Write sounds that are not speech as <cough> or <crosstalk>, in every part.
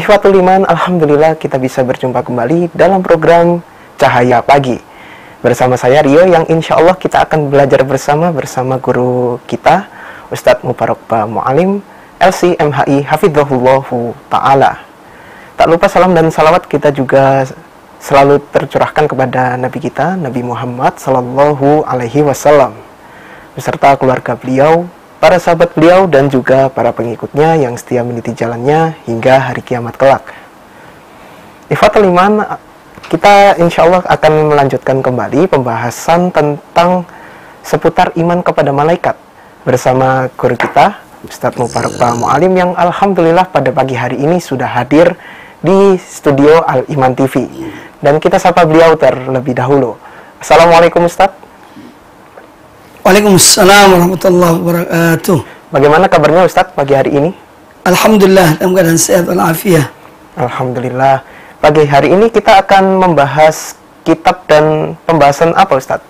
Ikhwatul Iman, Alhamdulillah kita bisa berjumpa kembali dalam program Cahaya Pagi. Bersama saya Rio yang insya Allah kita akan belajar bersama bersama guru kita, Ustadz Muparokba Mu'alim, LCMHI Hafidhullahu Ta'ala. Tak lupa salam dan salawat kita juga selalu tercurahkan kepada Nabi kita, Nabi Muhammad Sallallahu Alaihi Wasallam, beserta keluarga beliau, para sahabat beliau dan juga para pengikutnya yang setia meniti jalannya hingga hari kiamat kelak. Ifatul Iman, kita insya Allah akan melanjutkan kembali pembahasan tentang seputar iman kepada malaikat bersama guru kita, Ustadz Muparba Pak Mu'alim yang Alhamdulillah pada pagi hari ini sudah hadir di studio Al-Iman TV. Dan kita sapa beliau terlebih dahulu. Assalamualaikum Ustadz. Waalaikumsalam warahmatullahi wabarakatuh. Bagaimana kabarnya Ustadz pagi hari ini? Alhamdulillah dalam keadaan sehat walafiat. Alhamdulillah. Pagi hari ini kita akan membahas kitab dan pembahasan apa Ustadz?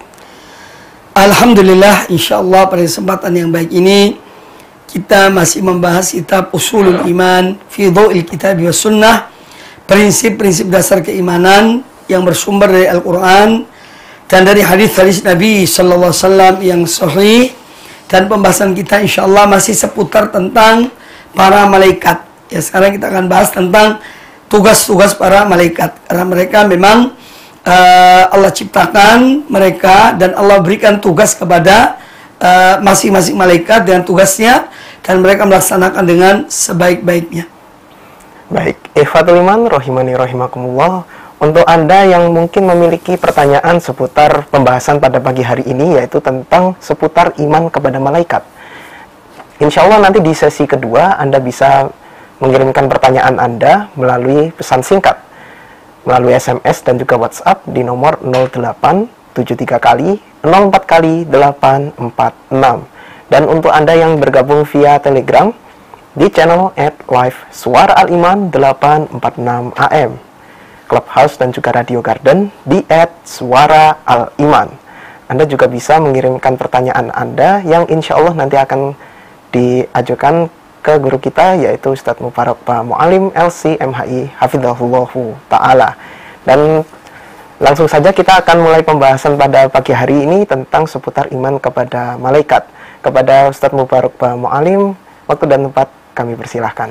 Alhamdulillah insyaallah pada kesempatan yang baik ini kita masih membahas kitab Usulul Iman fi Dhu'il Kitab wa Sunnah prinsip-prinsip dasar keimanan yang bersumber dari Al-Quran dan dari hadis-hadis Nabi Shallallahu Alaihi Wasallam yang sahih dan pembahasan kita insya Allah masih seputar tentang para malaikat. Ya sekarang kita akan bahas tentang tugas-tugas para malaikat karena mereka memang uh, Allah ciptakan mereka dan Allah berikan tugas kepada eh, masing-masing uh, malaikat dengan tugasnya dan mereka melaksanakan dengan sebaik-baiknya. Baik, Ikhwatul Iman, Rohimani Rohimakumullah untuk Anda yang mungkin memiliki pertanyaan seputar pembahasan pada pagi hari ini, yaitu tentang seputar iman kepada malaikat. Insya Allah nanti di sesi kedua Anda bisa mengirimkan pertanyaan Anda melalui pesan singkat, melalui SMS dan juga WhatsApp di nomor 0873 kali 04 kali 846. Dan untuk Anda yang bergabung via Telegram, di channel at live suara al-iman 846 AM. Clubhouse dan juga Radio Garden di at Suara Al Iman. Anda juga bisa mengirimkan pertanyaan Anda yang insya Allah nanti akan diajukan ke guru kita yaitu Ustadz Mubarak Ba Mu'alim LC MHI Hafidhullah Ta'ala. Dan langsung saja kita akan mulai pembahasan pada pagi hari ini tentang seputar iman kepada malaikat. Kepada Ustadz Mubarak Ba Mu'alim, waktu dan tempat kami persilahkan.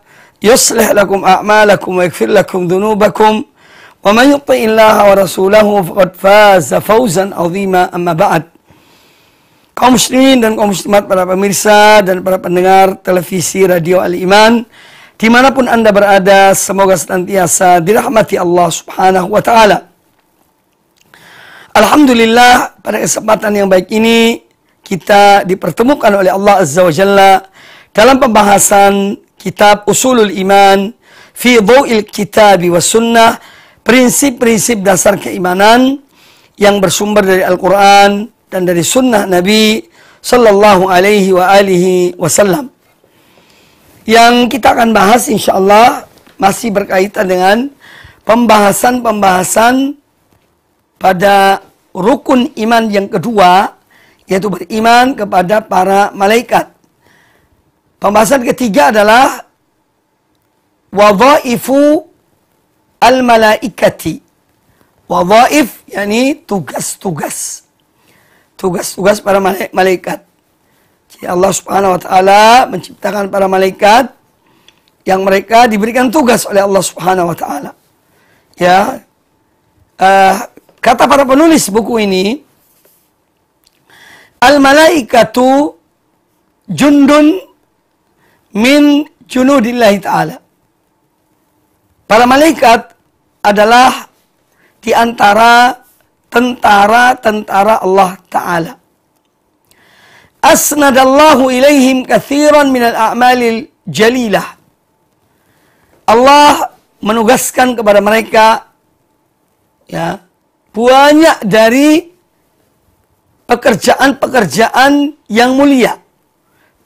يصلح لكم أعمالكم ويغفر لكم ذنوبكم ومن يطع الله ورسوله فقد فاز فوزا عظيما أما بعد kaum muslimin dan kaum muslimat para pemirsa dan para pendengar televisi radio Al-Iman dimanapun anda berada semoga senantiasa dirahmati Allah subhanahu wa ta'ala Alhamdulillah pada kesempatan yang baik ini kita dipertemukan oleh Allah azza wa jalla dalam pembahasan kitab Usulul Iman fi dhu'il kitabi wa sunnah prinsip-prinsip dasar keimanan yang bersumber dari Al-Qur'an dan dari sunnah Nabi sallallahu alaihi wa alihi wasallam. Yang kita akan bahas insyaallah masih berkaitan dengan pembahasan-pembahasan pada rukun iman yang kedua yaitu beriman kepada para malaikat. Pembahasan ketiga adalah wadhaifu al-malaikati. Wadhaif yakni tugas-tugas. Tugas-tugas para malaikat. Jadi Allah Subhanahu wa taala menciptakan para malaikat yang mereka diberikan tugas oleh Allah Subhanahu wa taala. Ya. Uh, kata para penulis buku ini al malaikatu jundun min junudillahi ta'ala. Para malaikat adalah di antara tentara-tentara Allah Ta'ala. Asnadallahu ilaihim kathiran minal a'malil jalilah. Allah menugaskan kepada mereka ya banyak dari pekerjaan-pekerjaan yang mulia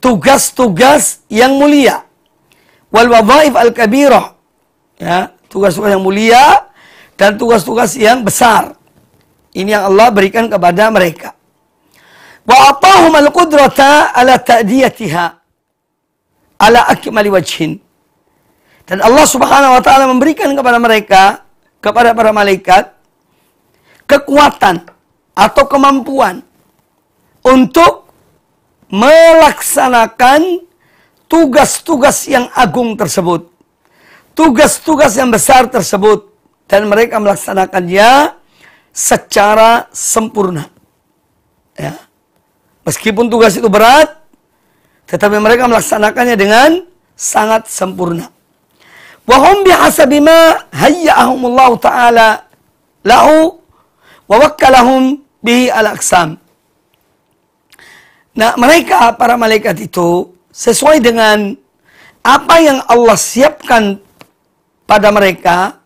tugas-tugas yang mulia. Wal wadhaif al-kabirah. Ya, tugas-tugas yang mulia dan tugas-tugas yang besar. Ini yang Allah berikan kepada mereka. Wa atahum al-qudrata ala ta'diyatiha ala akmali wajhin. Dan Allah Subhanahu wa taala memberikan kepada mereka kepada para malaikat kekuatan atau kemampuan untuk melaksanakan tugas-tugas yang agung tersebut. Tugas-tugas yang besar tersebut. Dan mereka melaksanakannya secara sempurna. Ya. Meskipun tugas itu berat, tetapi mereka melaksanakannya dengan sangat sempurna. Wahum bihasabima hayya'ahumullahu ta'ala lahu wa wakkalahum bihi al-aqsam. Nah, mereka para malaikat itu sesuai dengan apa yang Allah siapkan pada mereka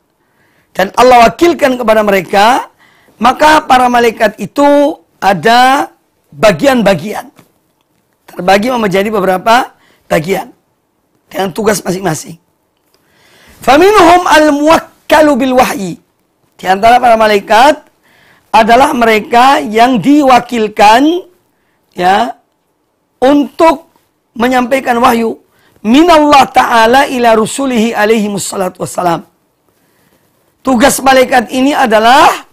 dan Allah wakilkan kepada mereka, maka para malaikat itu ada bagian-bagian. Terbagi menjadi beberapa bagian dengan tugas masing-masing. Faminhum al-muwakkalu bil wahyi. Di antara para malaikat adalah mereka yang diwakilkan ya untuk menyampaikan wahyu minallah ta'ala ila rusulihi alaihi musallatu wassalam. Tugas malaikat ini adalah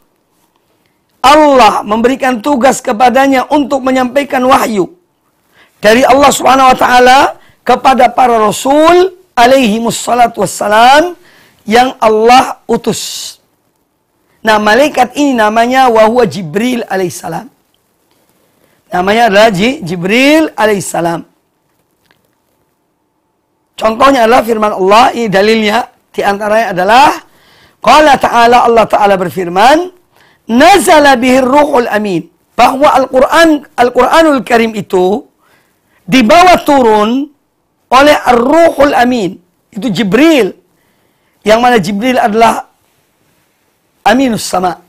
Allah memberikan tugas kepadanya untuk menyampaikan wahyu dari Allah Subhanahu wa taala kepada para rasul alaihi musallatu wassalam yang Allah utus. Nah, malaikat ini namanya wahwa Jibril alaihissalam. Namanya adalah Ji, Jibril alaihissalam. Contohnya adalah firman Allah, ini dalilnya di antaranya adalah Qala ta'ala Allah ta'ala berfirman, "Nazala bihir ruhul amin." Bahwa Al-Qur'an Al-Qur'anul Karim itu dibawa turun oleh Ar-Ruhul Amin. Itu Jibril. Yang mana Jibril adalah Aminus Sama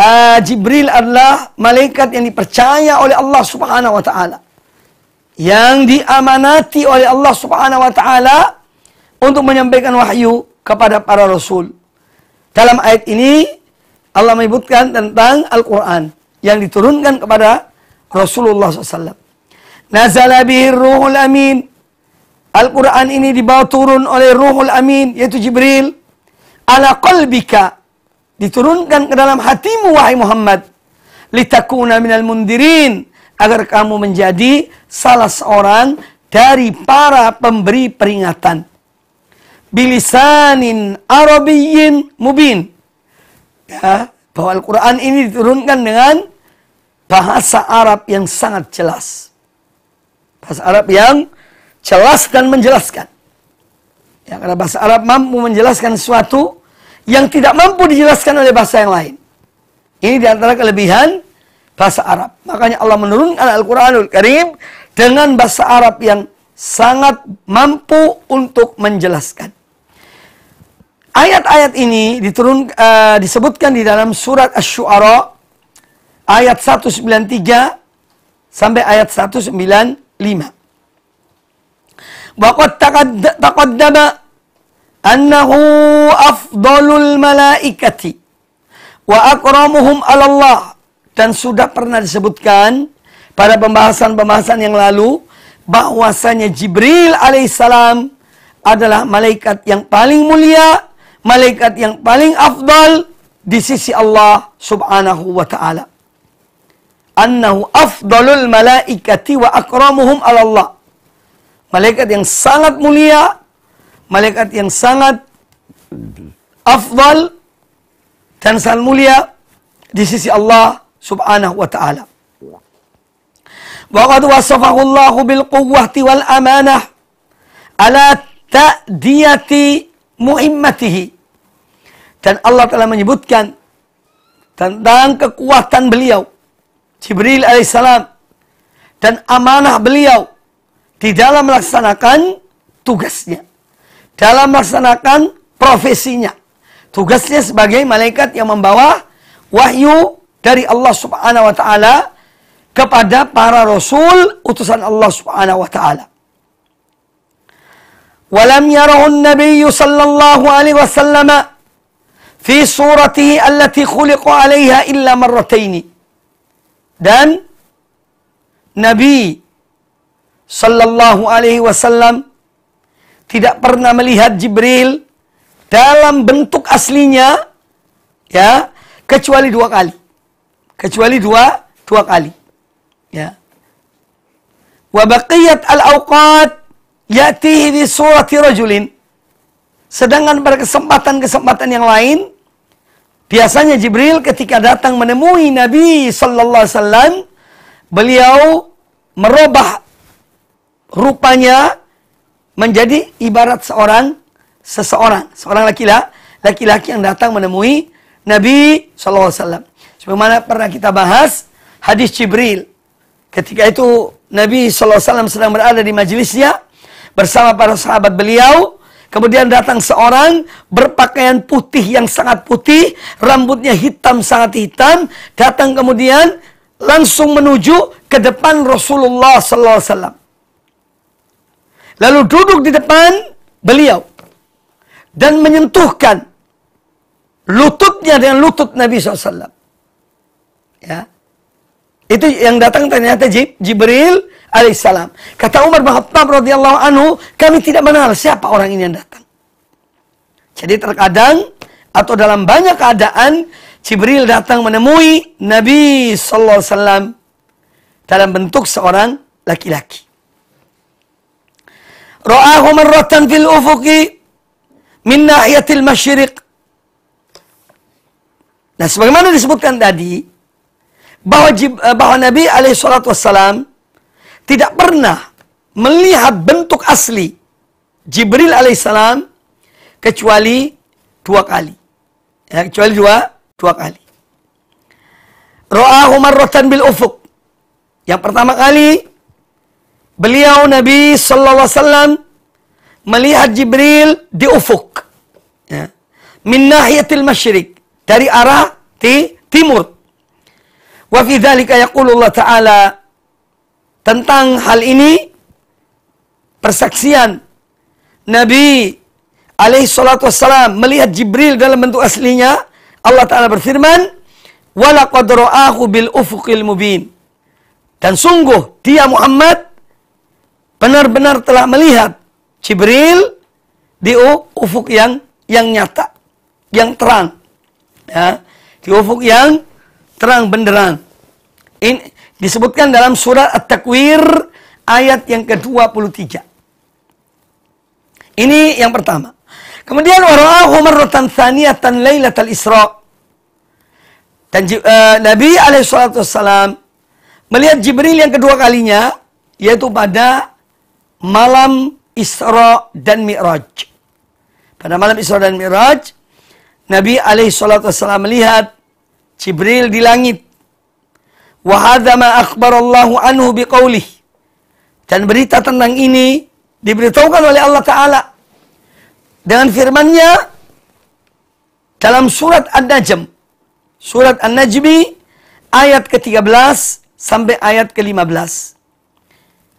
uh, Jibril adalah malaikat yang dipercaya oleh Allah Subhanahu wa taala. Yang diamanati oleh Allah Subhanahu wa taala untuk menyampaikan wahyu kepada para rasul. Dalam ayat ini Allah menyebutkan tentang Al-Qur'an yang diturunkan kepada Rasulullah SAW. Nazala bihir ruhul amin. Al-Quran ini dibawa turun oleh ruhul amin, yaitu Jibril. Ala qalbika diturunkan ke dalam hatimu wahai Muhammad litakuna minal mundirin agar kamu menjadi salah seorang dari para pemberi peringatan bilisanin arabiyyin mubin ya bahwa Al-Qur'an ini diturunkan dengan bahasa Arab yang sangat jelas bahasa Arab yang jelas dan menjelaskan ya karena bahasa Arab mampu menjelaskan sesuatu yang tidak mampu dijelaskan oleh bahasa yang lain. Ini diantara kelebihan bahasa Arab. Makanya Allah menurunkan Al-Quranul Karim dengan bahasa Arab yang sangat mampu untuk menjelaskan. Ayat-ayat ini diturun, uh, disebutkan di dalam surat Ash-Shu'ara ayat 193 sampai ayat 195. Waqad taqaddama أنه afdalul malaikati wa akramuhum Allah dan sudah pernah disebutkan pada pembahasan-pembahasan yang lalu bahwasanya Jibril alaihissalam adalah malaikat yang paling mulia, malaikat yang paling afdal di sisi Allah subhanahu wa ta'ala. Annahu afdalul malaikati wa akramuhum Allah. Malaikat yang sangat mulia, malaikat yang sangat afdal dan sangat mulia di sisi Allah Subhanahu wa taala. Waqad wasafahu Allah bil quwwati wal amanah ala ta'diyati muhimmatihi. Dan Allah telah menyebutkan tentang kekuatan beliau Jibril alaihissalam dan amanah beliau di dalam melaksanakan tugasnya dalam melaksanakan profesinya. Tugasnya sebagai malaikat yang membawa wahyu dari Allah Subhanahu wa taala kepada para rasul utusan Allah Subhanahu wa taala. ولم يره النبي صلى الله عليه وسلم في صورته التي خلق عليها إلا مرتين dan Nabi Sallallahu Alaihi Wasallam tidak pernah melihat Jibril dalam bentuk aslinya ya kecuali dua kali kecuali dua dua kali ya wa baqiyat al awqat yatihi bi surati rajulin sedangkan pada kesempatan-kesempatan yang lain biasanya Jibril ketika datang menemui Nabi sallallahu alaihi wasallam beliau merubah rupanya menjadi ibarat seorang seseorang, seorang laki-laki laki-laki yang datang menemui Nabi SAW. Sebagaimana pernah kita bahas hadis Jibril. Ketika itu Nabi SAW sedang berada di majelisnya bersama para sahabat beliau. Kemudian datang seorang berpakaian putih yang sangat putih, rambutnya hitam sangat hitam. Datang kemudian langsung menuju ke depan Rasulullah SAW lalu duduk di depan beliau dan menyentuhkan lututnya dengan lutut Nabi SAW. Ya. Itu yang datang ternyata Jib, Jibril alaihissalam. Kata Umar bin Khattab radhiyallahu anhu, kami tidak mengenal siapa orang ini yang datang. Jadi terkadang atau dalam banyak keadaan Jibril datang menemui Nabi sallallahu alaihi wasallam dalam bentuk seorang laki-laki. Ra'ahu marratan fil ufuqi min nahiyatil masyriq. Nah, sebagaimana disebutkan tadi, bahwa, eh, bahwa Nabi alaihissalam tidak pernah melihat bentuk asli Jibril alaihissalam kecuali dua kali. Ya, kecuali dua, dua kali. Ro'ahu marrotan bil ufuk. Yang pertama kali Beliau Nabi Sallallahu Alaihi Wasallam melihat Jibril di ufuk. Ya. Min nahiyatil masyrik. Dari arah ti timur. Wa fi dhalika yaqulullah Ta'ala. Tentang hal ini. Persaksian. Nabi alaihi salatu wassalam melihat Jibril dalam bentuk aslinya. Allah Ta'ala berfirman. laqad ra'ahu bil ufuqil mubin. Dan sungguh dia Muhammad benar-benar telah melihat Jibril di ufuk yang yang nyata, yang terang. Ya, di ufuk yang terang benderang. Ini disebutkan dalam surat At-Takwir ayat yang ke-23. Ini yang pertama. Kemudian warahu marratan tsaniatan lailatal Isra. Dan uh, Nabi alaihi melihat Jibril yang kedua kalinya yaitu pada malam Isra dan Mi'raj. Pada malam Isra dan Mi'raj, Nabi alaihi salatu wasallam melihat Jibril di langit. Wa hadza ma akhbarallahu anhu biqaulih. Dan berita tentang ini diberitahukan oleh Allah taala dengan firman-Nya dalam surat An-Najm. Surat An-Najmi ayat ke-13 sampai ayat ke-15.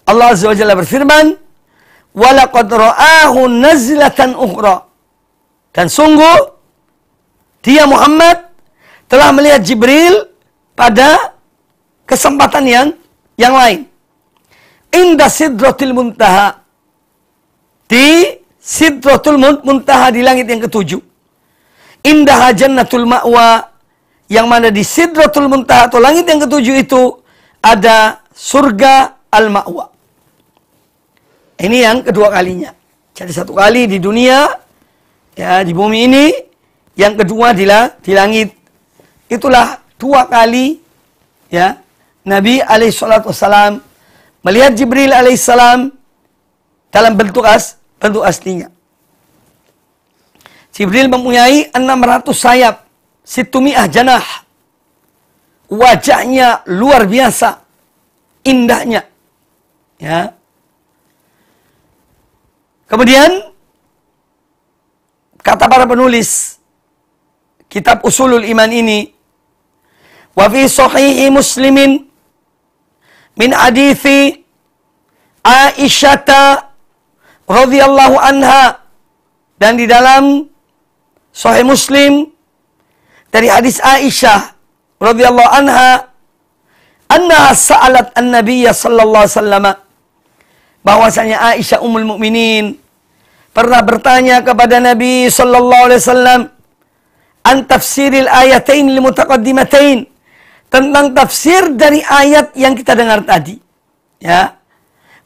Allah Azza wa Jalla berfirman, "Walaqad ra'ahu nazlatan ukhra." Dan sungguh dia Muhammad telah melihat Jibril pada kesempatan yang yang lain. Inda Sidratil Muntaha. Di Sidratul Muntaha di langit yang ketujuh. Indah Jannatul Ma'wa yang mana di Sidratul Muntaha atau langit yang ketujuh itu ada surga al-ma'wa. Ini yang kedua kalinya. Jadi satu kali di dunia, ya di bumi ini, yang kedua di, la, di langit. Itulah dua kali ya Nabi alaihissalam melihat Jibril alaihissalam dalam bentuk as bentuk aslinya. Jibril mempunyai 600 sayap, situmiah janah. Wajahnya luar biasa, indahnya. Ya. Kemudian kata para penulis kitab Usulul Iman ini wa fi sahihi Muslimin min hadithi Aisyah radhiyallahu anha dan di dalam Sahih Muslim dari hadis Aisyah radhiyallahu anha anna sa'alat an-nabiy sallallahu alaihi wasallam bahwasanya Aisyah Ummul Mukminin pernah bertanya kepada Nabi sallallahu alaihi wasallam an tafsiril ayatain lil mutaqaddimatain tentang tafsir dari ayat yang kita dengar tadi ya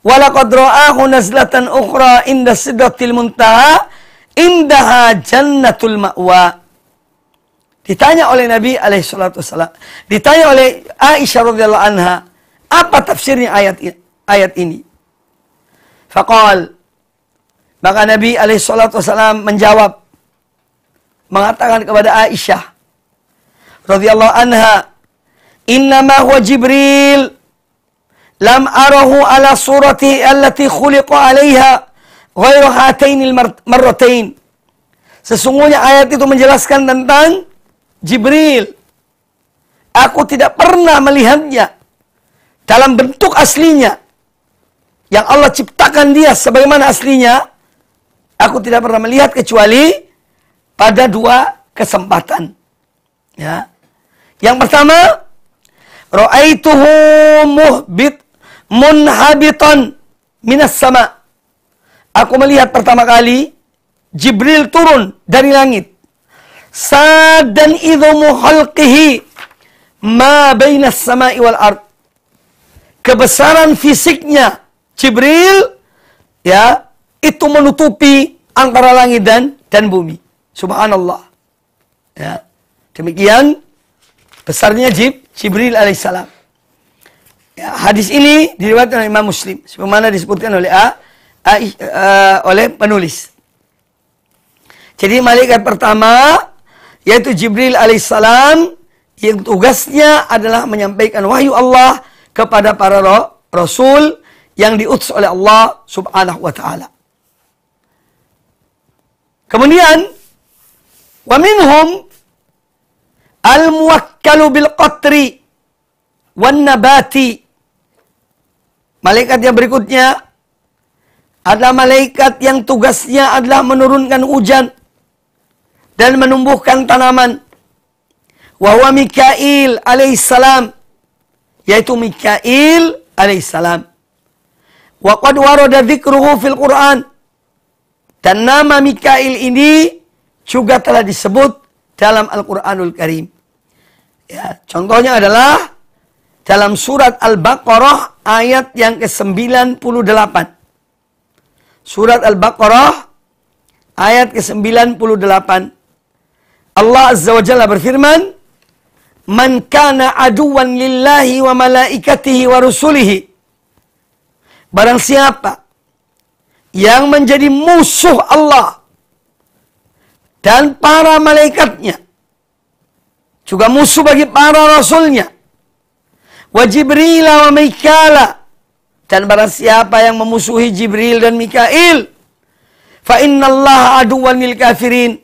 walaqad ra'ahu nazlatan ukhra inda sidratil muntaha indaha jannatul ma'wa ditanya oleh Nabi alaihi salatu wasallam ditanya oleh Aisyah radhiyallahu anha apa tafsirnya ayat ayat ini Fakol. Maka Nabi alaihissalam menjawab, mengatakan kepada Aisyah, radhiyallahu anha, Innama huwa Jibril, lam arahu ala surati allati khuliqa alaiha, ghairu hatainil marratain. Sesungguhnya ayat itu menjelaskan tentang Jibril. Aku tidak pernah melihatnya dalam bentuk aslinya yang Allah ciptakan dia sebagaimana aslinya, aku tidak pernah melihat kecuali pada dua kesempatan. Ya. Yang pertama, ra'aituhu muhbit munhabitan minas sama. Aku melihat pertama kali Jibril turun dari langit. Sadan dan idhumu ma bainas sama'i wal ard. Kebesaran fisiknya Jibril ya itu menutupi antara langit dan dan bumi. Subhanallah. Ya. Demikian besarnya Jib, Jibril alaihissalam. Ya, hadis ini diriwayatkan oleh Imam Muslim sebagaimana disebutkan oleh A, A, A, oleh penulis. Jadi malaikat pertama yaitu Jibril alaihissalam yang tugasnya adalah menyampaikan wahyu Allah kepada para roh, rasul yang diutus oleh Allah Subhanahu wa taala. Kemudian wa minhum al-muwakkalu bil qatri wan nabati. Malaikat yang berikutnya adalah malaikat yang tugasnya adalah menurunkan hujan dan menumbuhkan tanaman. Wa Mikail alaihissalam yaitu Mikail alaihissalam. Wa qad warada dzikruhu fil Quran. Dan nama Mikail ini juga telah disebut dalam Al-Qur'anul Karim. Ya, contohnya adalah dalam surat Al-Baqarah ayat yang ke-98. Surat Al-Baqarah ayat ke-98. Allah Azza wa Jalla berfirman, "Man kana aduwan lillahi wa malaikatihi wa rusulihi" Barang siapa yang menjadi musuh Allah dan para malaikatnya juga musuh bagi para rasulnya wa Jibril wa Mikaila dan barang siapa yang memusuhi Jibril dan Mikail fa innallaha aduwwan lil kafirin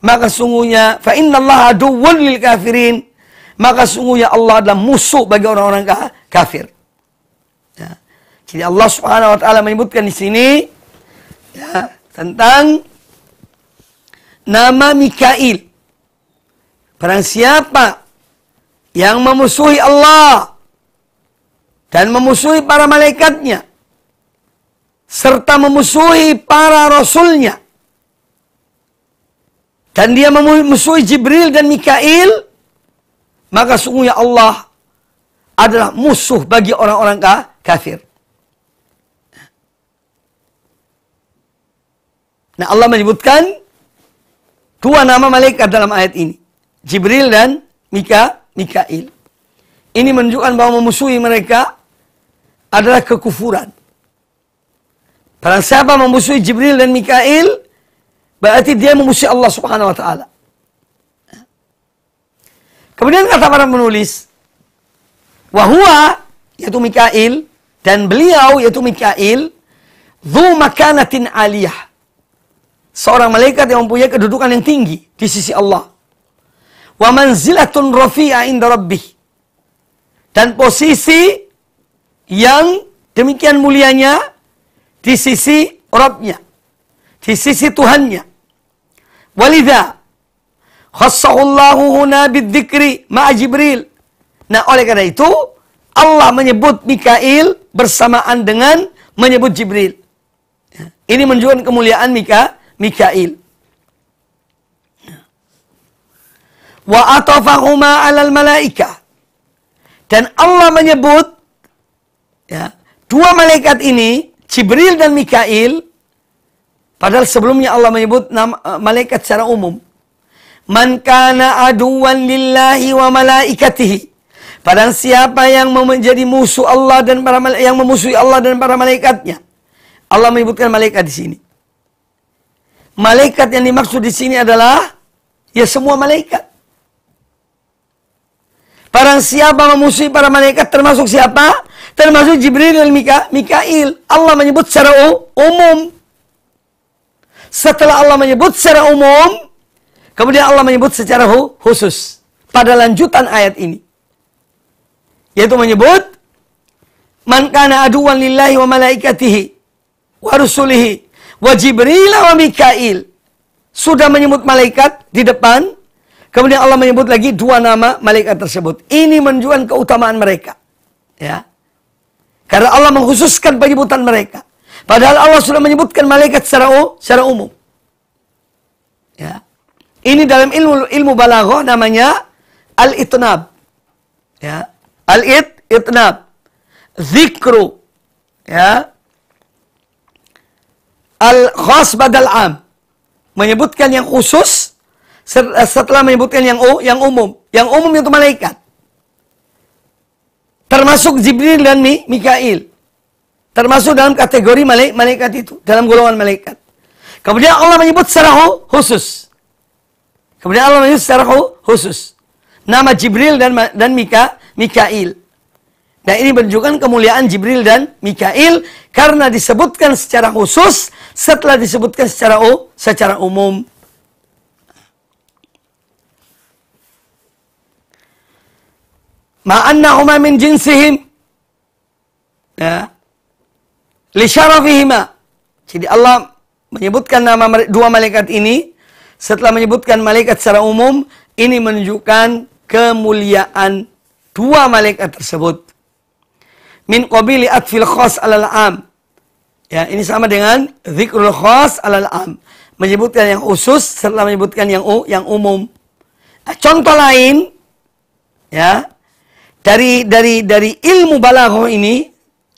maka sungguhnya fa innallaha aduwwan lil kafirin maka sungguhnya Allah adalah musuh bagi orang-orang kafir jadi Allah Subhanahu wa taala menyebutkan di sini ya, tentang nama Mikail. Barang siapa yang memusuhi Allah dan memusuhi para malaikatnya serta memusuhi para rasulnya dan dia memusuhi Jibril dan Mikail maka sungguh ya Allah adalah musuh bagi orang-orang kafir. Nah Allah menyebutkan dua nama malaikat dalam ayat ini. Jibril dan Mika, Mikail. Ini menunjukkan bahwa memusuhi mereka adalah kekufuran. Barang siapa memusuhi Jibril dan Mikail, berarti dia memusuhi Allah Subhanahu wa taala. Kemudian kata para penulis, Wahua, yaitu Mikail dan beliau yaitu Mikail, dzu makanatin aliyah seorang malaikat yang mempunyai kedudukan yang tinggi di sisi Allah. Wa manzilatun rafi'a inda rabbih. Dan posisi yang demikian mulianya di sisi Rabbnya. Di sisi Tuhannya. Walidha khassahullahu huna bidzikri ma'a Jibril. Nah, oleh karena itu Allah menyebut Mikail bersamaan dengan menyebut Jibril. Ini menunjukkan kemuliaan Mika, Mikail. Wa atafahuma alal malaika. Dan Allah menyebut ya, dua malaikat ini, Jibril dan Mikail, padahal sebelumnya Allah menyebut nama, eh, malaikat secara umum. Man kana aduan lillahi wa malaikatihi. Padahal siapa yang menjadi musuh Allah dan para yang memusuhi Allah dan para malaikatnya. Allah menyebutkan malaikat di sini. Malaikat yang dimaksud di sini adalah ya semua malaikat. Para siapa memusuhi para malaikat termasuk siapa? Termasuk Jibril dan Mika, Mikail. Allah menyebut secara umum. Setelah Allah menyebut secara umum, kemudian Allah menyebut secara khusus pada lanjutan ayat ini. Yaitu menyebut man kana aduwan lillahi wa malaikatihi wa rusulihi wa Jibril wa Mikail. Sudah menyebut malaikat di depan. Kemudian Allah menyebut lagi dua nama malaikat tersebut. Ini menunjukkan keutamaan mereka. Ya. Karena Allah mengkhususkan penyebutan mereka. Padahal Allah sudah menyebutkan malaikat secara, secara umum. Ya. Ini dalam ilmu ilmu balaghah namanya al-itnab. Ya. Al-itnab. it Zikru. Ya al-khas badal am. Menyebutkan yang khusus eh, setelah menyebutkan yang yang umum. Yang umum itu malaikat. Termasuk Jibril dan Mikail. Termasuk dalam kategori malaikat itu. Dalam golongan malaikat. Kemudian Allah menyebut secara khusus. Kemudian Allah menyebut secara khusus. Nama Jibril dan dan Mika, Mikail. dan nah, ini menunjukkan kemuliaan Jibril dan Mikail karena disebutkan secara khusus setelah disebutkan secara oh, secara umum. Ma'annahuma min jinsihim. Ya. syarafihima Jadi Allah menyebutkan nama dua malaikat ini. Setelah menyebutkan malaikat secara umum. Ini menunjukkan kemuliaan dua malaikat tersebut. Min qabili atfil khas alal am. Ya, ini sama dengan zikrul khas alal am. Menyebutkan yang khusus serta menyebutkan yang u, yang umum. Nah, contoh lain ya dari dari dari ilmu balaghah ini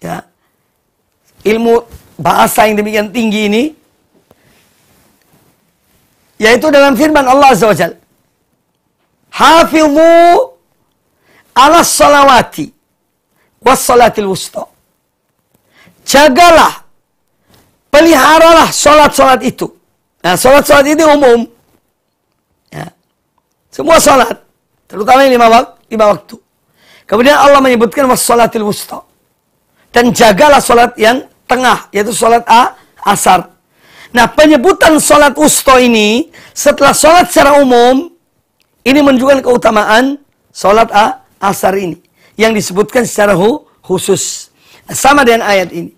ya ilmu bahasa yang demikian tinggi ini yaitu dalam firman Allah Azza wa Jalla. hafizu ala salawati was salatil wusta jagalah peliharalah sholat-sholat itu. Nah, sholat-sholat ini umum. Ya. Semua sholat. Terutama yang lima, wak lima waktu. Kemudian Allah menyebutkan wassalatil wusta. Dan jagalah sholat yang tengah, yaitu sholat A, asar. Nah, penyebutan sholat wusta ini, setelah sholat secara umum, ini menunjukkan keutamaan sholat A, asar ini. Yang disebutkan secara khusus. Nah, sama dengan ayat ini.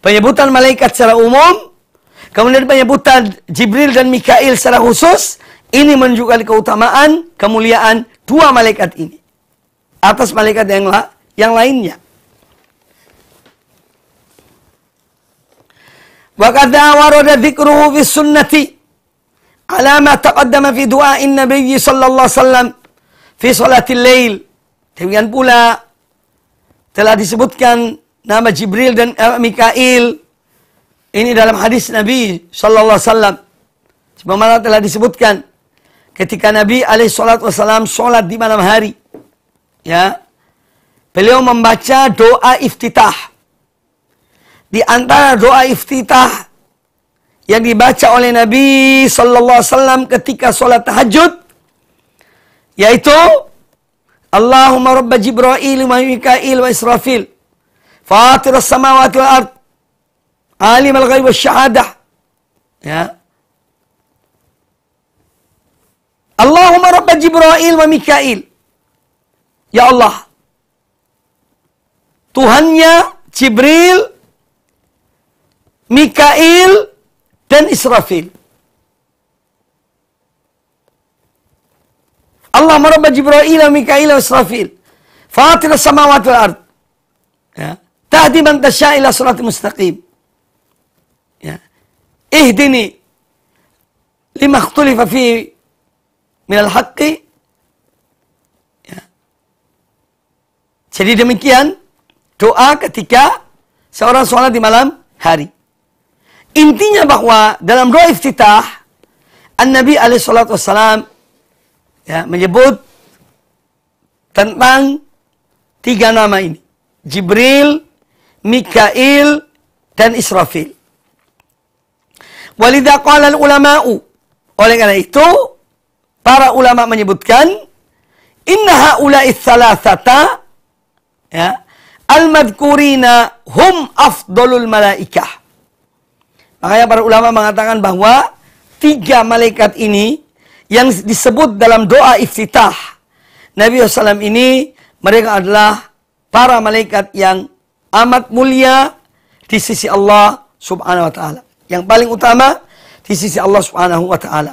Penyebutan malaikat secara umum, kemudian penyebutan Jibril dan Mikail secara khusus, ini menunjukkan keutamaan, kemuliaan dua malaikat ini. Atas malaikat yang, la yang lainnya. Wakadha ورد ذكره fi sunnati ala ma taqaddama fi دعاء nabiyyi sallallahu alaihi wasallam fi salatil lail. Demikian pula telah disebutkan nama Jibril dan uh, Mikail. Ini dalam hadis Nabi Shallallahu Alaihi Wasallam. Sebagaimana telah disebutkan ketika Nabi Alaihi Wasallam sholat di malam hari, ya, beliau membaca doa iftitah. Di antara doa iftitah yang dibaca oleh Nabi Shallallahu Alaihi Wasallam ketika sholat tahajud, yaitu Allahumma Rabba Jibril wa Mikail wa Israfil. Fatir samawati wal ard. Alim al-ghaib wasyahadah. Ya. Allahumma rabb Jibril wa Mikail. Ya Allah. Tuhannya Jibril, Mikail dan Israfil. Allah rabb Jibril wa Mikail wa Israfil. Fatir samawati wal ard. Ya. Tadi man tasya ila surat mustaqim. Ya. Ihdini lima ikhtalifa fi minal haqqi Ya. Jadi demikian doa ketika seorang sholat di malam hari. Intinya bahwa dalam doa iftitah An-Nabi alaih salatu wassalam ya, menyebut tentang tiga nama ini. Jibril, Mikail dan Israfil. Walidah qala ulama'u. Oleh karena itu, para ulama menyebutkan, Inna ha'ula'i thalathata, ya, al-madkurina hum afdolul malaikah. Makanya para ulama mengatakan bahwa tiga malaikat ini yang disebut dalam doa iftitah Nabi SAW ini mereka adalah para malaikat yang amat mulia di sisi Allah Subhanahu wa taala. Yang paling utama di sisi Allah Subhanahu wa taala.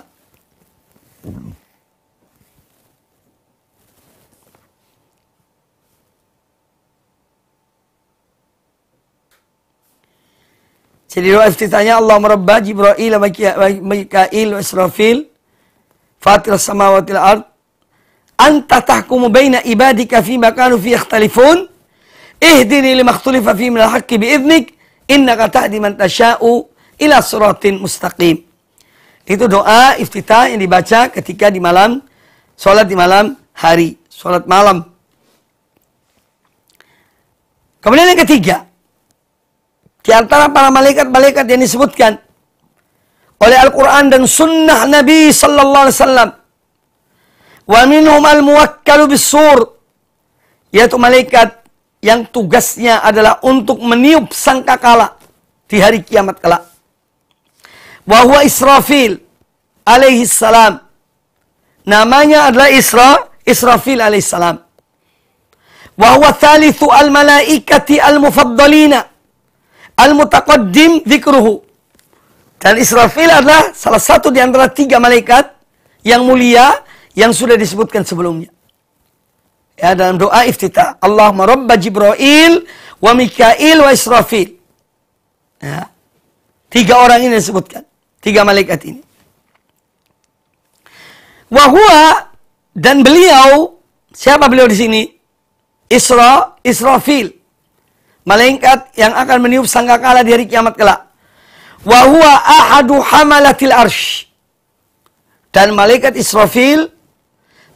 Jadi doa iftitahnya Allah Rabba Jibril Mikail wa Israfil Fatir samawati al-ard anta tahkumu baina ibadika fi makanu fi ikhtalifun Ihdini lima khutulifa fi minal haqqi biiznik innaka tahdi man tasya'u ila suratin mustaqim. Itu doa iftitah yang dibaca ketika di malam, sholat di malam hari, sholat malam. Kemudian yang ketiga, di antara para malaikat-malaikat yang disebutkan oleh Al-Quran dan Sunnah Nabi Sallallahu Alaihi Wasallam, wa minhum al-muwakkalu bisur sur yaitu malaikat yang tugasnya adalah untuk meniup sangkakala di hari kiamat kelak. Bahwa Israfil alaihi salam namanya adalah Isra Israfil alaihi salam. Bahwa thalithu al-malaikati al-mufaddalina al-mutaqaddim dzikruhu. Dan Israfil adalah salah satu di antara tiga malaikat yang mulia yang sudah disebutkan sebelumnya ya dalam doa iftitah Allahumma rabba Jibril wa Mikail wa Israfil ya. tiga orang ini disebutkan tiga malaikat ini wahua dan beliau siapa beliau di sini Isra Israfil malaikat yang akan meniup sangkakala di hari kiamat kelak wahua ahadu hamalatil arsh dan malaikat Israfil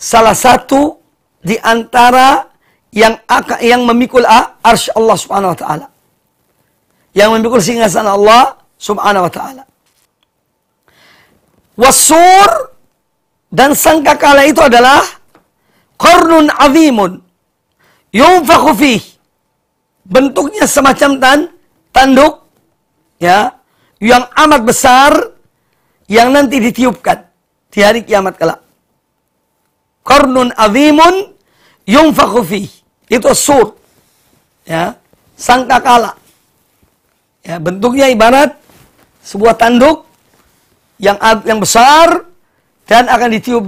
salah satu di antara yang yang memikul arsy Allah Subhanahu wa taala. Yang memikul singgasana Allah Subhanahu wa taala. Wasur dan sangkakala itu adalah qarnun azimun yunfakhu Bentuknya semacam tan tanduk ya yang amat besar yang nanti ditiupkan di hari kiamat kelak. Qarnun azimun yunfakhu fih. Itu sur. Ya, sangkakala. Ya, bentuknya ibarat sebuah tanduk yang yang besar dan akan ditiup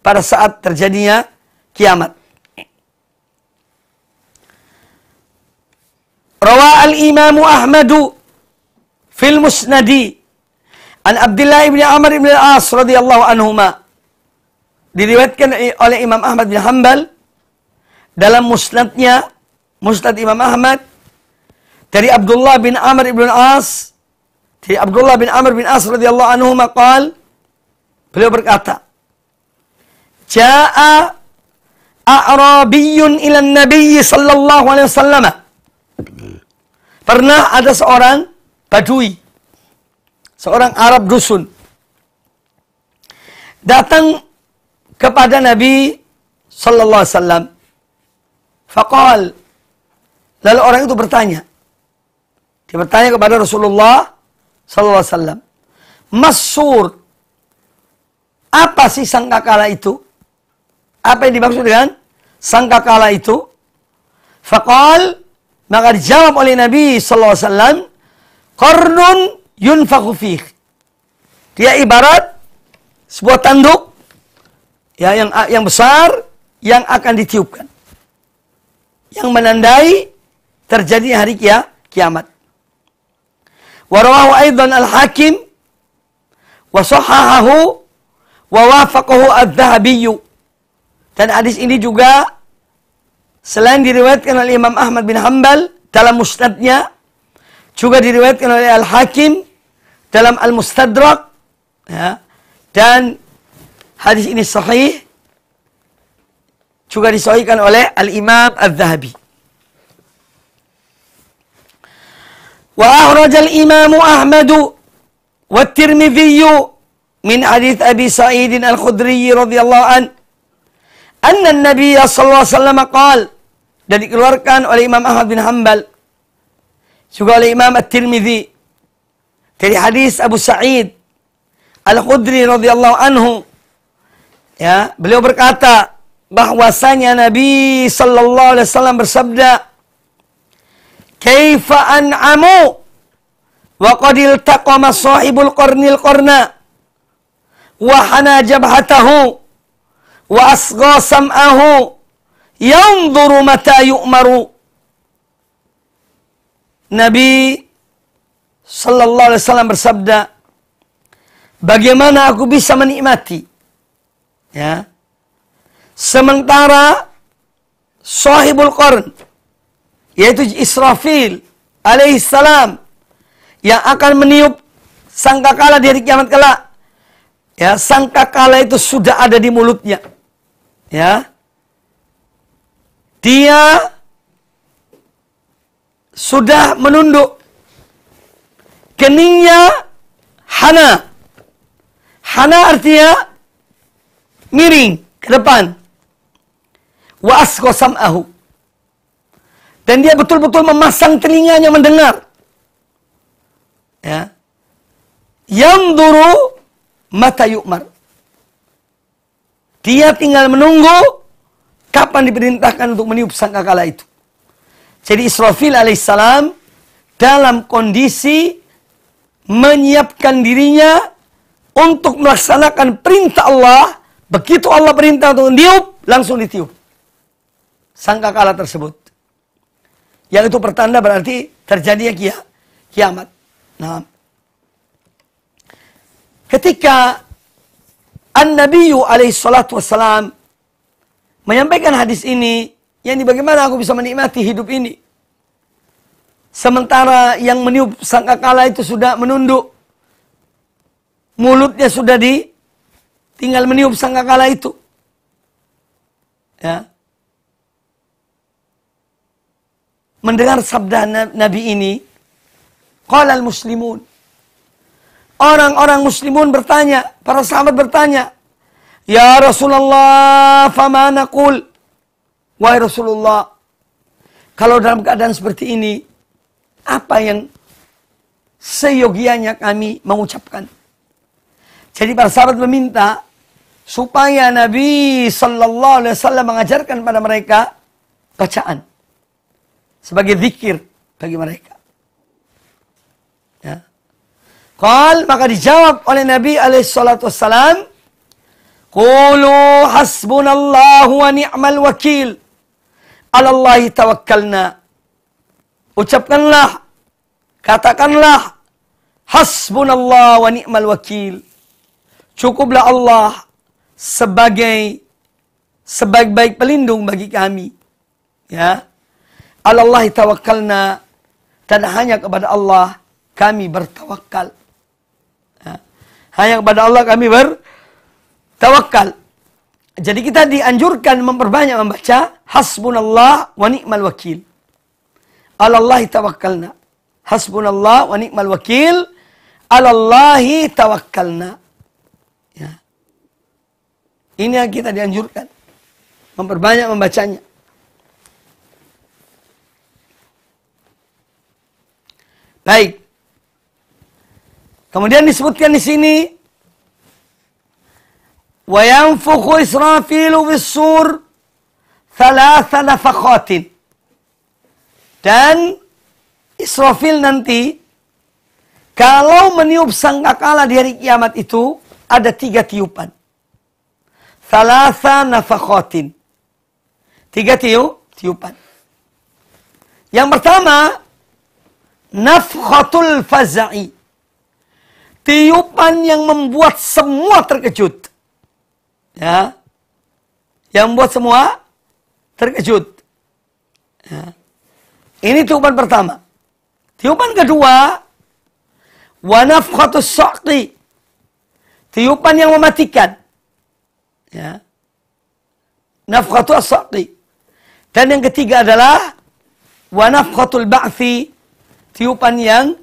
pada saat terjadinya kiamat. Rawa al-Imam Ahmadu fil Musnadi an Abdullah ibn Amr ibn al-As radhiyallahu anhumah diriwayatkan oleh Imam Ahmad bin Hambal dalam musnadnya musnad Imam Ahmad dari Abdullah bin Amr ibn As dari Abdullah bin Amr bin As radhiyallahu anhu maqal beliau berkata Ja'a a'rabiyyun ila Nabi sallallahu alaihi wasallam Pernah ada seorang Badui seorang Arab dusun datang kepada Nabi Sallallahu Alaihi Wasallam. Fakal. Lalu orang itu bertanya. Dia bertanya kepada Rasulullah Sallallahu Alaihi Wasallam. Masur. Apa sih sangkakala itu? Apa yang dimaksud dengan sangkakala itu? Fakal. Maka dijawab oleh Nabi Sallallahu Alaihi Wasallam. Kornun yunfaku Dia ibarat sebuah tanduk ya yang yang besar yang akan ditiupkan. Yang menandai terjadinya hari kia, kiamat. Warawahu aidan al-Hakim wa sahahahu wa wafaqahu al Dan hadis ini juga selain diriwayatkan oleh Imam Ahmad bin Hambal dalam musnadnya juga diriwayatkan oleh Al-Hakim dalam Al-Mustadrak ya, dan Hadis ini sahih juga disahihkan oleh Al-Imam Al-Zahabi. وأخرج الإمام أحمد والترمذي من حديث أبي سعيد الخدري رضي الله عنه أن النبي صلى الله عليه وسلم قال dan dikeluarkan oleh Imam Ahmad bin Hanbal juga oleh Imam At-Tirmidzi dari hadis Abu Sa'id Al-Khudri radhiyallahu anhu Ya, beliau berkata bahwasanya Nabi sallallahu alaihi wasallam bersabda, "Kaifa an'amu wa qad iltaqama sahibul qarnil qarna wa hana jabhatahu wa asgha sam'ahu yanzuru mata yu'maru." Nabi sallallahu alaihi wasallam bersabda, "Bagaimana aku bisa menikmati Ya. Sementara sahibul qarn yaitu Israfil alaihissalam yang akan meniup sangkakala di hari kiamat kelak. Ya, sangkakala itu sudah ada di mulutnya. Ya. Dia sudah menunduk keningnya hana. Hana artinya miring ke depan. Wa sam'ahu. Dan dia betul-betul memasang telinganya mendengar. Ya. yang dulu mata yukmar Dia tinggal menunggu kapan diperintahkan untuk meniup sangkakala itu. Jadi Israfil alaihissalam dalam kondisi menyiapkan dirinya untuk melaksanakan perintah Allah Begitu Allah perintah untuk tiup, langsung ditiup. Sangka kalah tersebut. Yang itu pertanda berarti terjadinya kia, kiamat. Nah, ketika An-Nabi alaihi salatu wassalam menyampaikan hadis ini, yang bagaimana aku bisa menikmati hidup ini? Sementara yang meniup sangka sangkakala itu sudah menunduk. Mulutnya sudah di Tinggal meniup sangkakala itu. Ya. Mendengar sabda Nabi ini, qala muslimun Orang-orang muslimun bertanya, para sahabat bertanya, "Ya Rasulullah, fama naqul?" Wahai Rasulullah, kalau dalam keadaan seperti ini, apa yang seyogianya kami mengucapkan? Jadi para sahabat meminta supaya Nabi Shallallahu Alaihi Wasallam mengajarkan pada mereka bacaan sebagai zikir bagi mereka. Ya. Qal maka dijawab oleh Nabi alaihi salatu wassalam Qulu hasbunallahu wa ni'mal wakil Alallahi tawakkalna Ucapkanlah Katakanlah Allah wa ni'mal wakil Cukuplah Allah sebagai sebaik-baik pelindung bagi kami. Ya. Alallahi tawakkalna dan hanya kepada Allah kami bertawakal. Ya. Hanya kepada Allah kami bertawakal. Jadi kita dianjurkan memperbanyak membaca hasbunallah wa ni'mal wakil. Alallahi tawakkalna. Hasbunallah wa ni'mal wakil. Alallahi tawakkalna. Ini yang kita dianjurkan. Memperbanyak membacanya. Baik. Kemudian disebutkan di sini wa yanfukhu Israfilu bis-sur thalatha nafakhatin. Dan Israfil nanti kalau meniup sangkakala di hari kiamat itu ada tiga tiupan. Salasa nafakhotin. Tiga tiup, tiupan. Yang pertama, nafkhatul faza'i. Tiupan yang membuat semua terkejut. Ya. Yang membuat semua terkejut. Ya. Ini tiupan pertama. Tiupan kedua, wa nafkhatus Tiupan yang mematikan. Ya. Nafkatu -saqi. Dan yang ketiga adalah wa nafkatul ba'thi, tiupan yang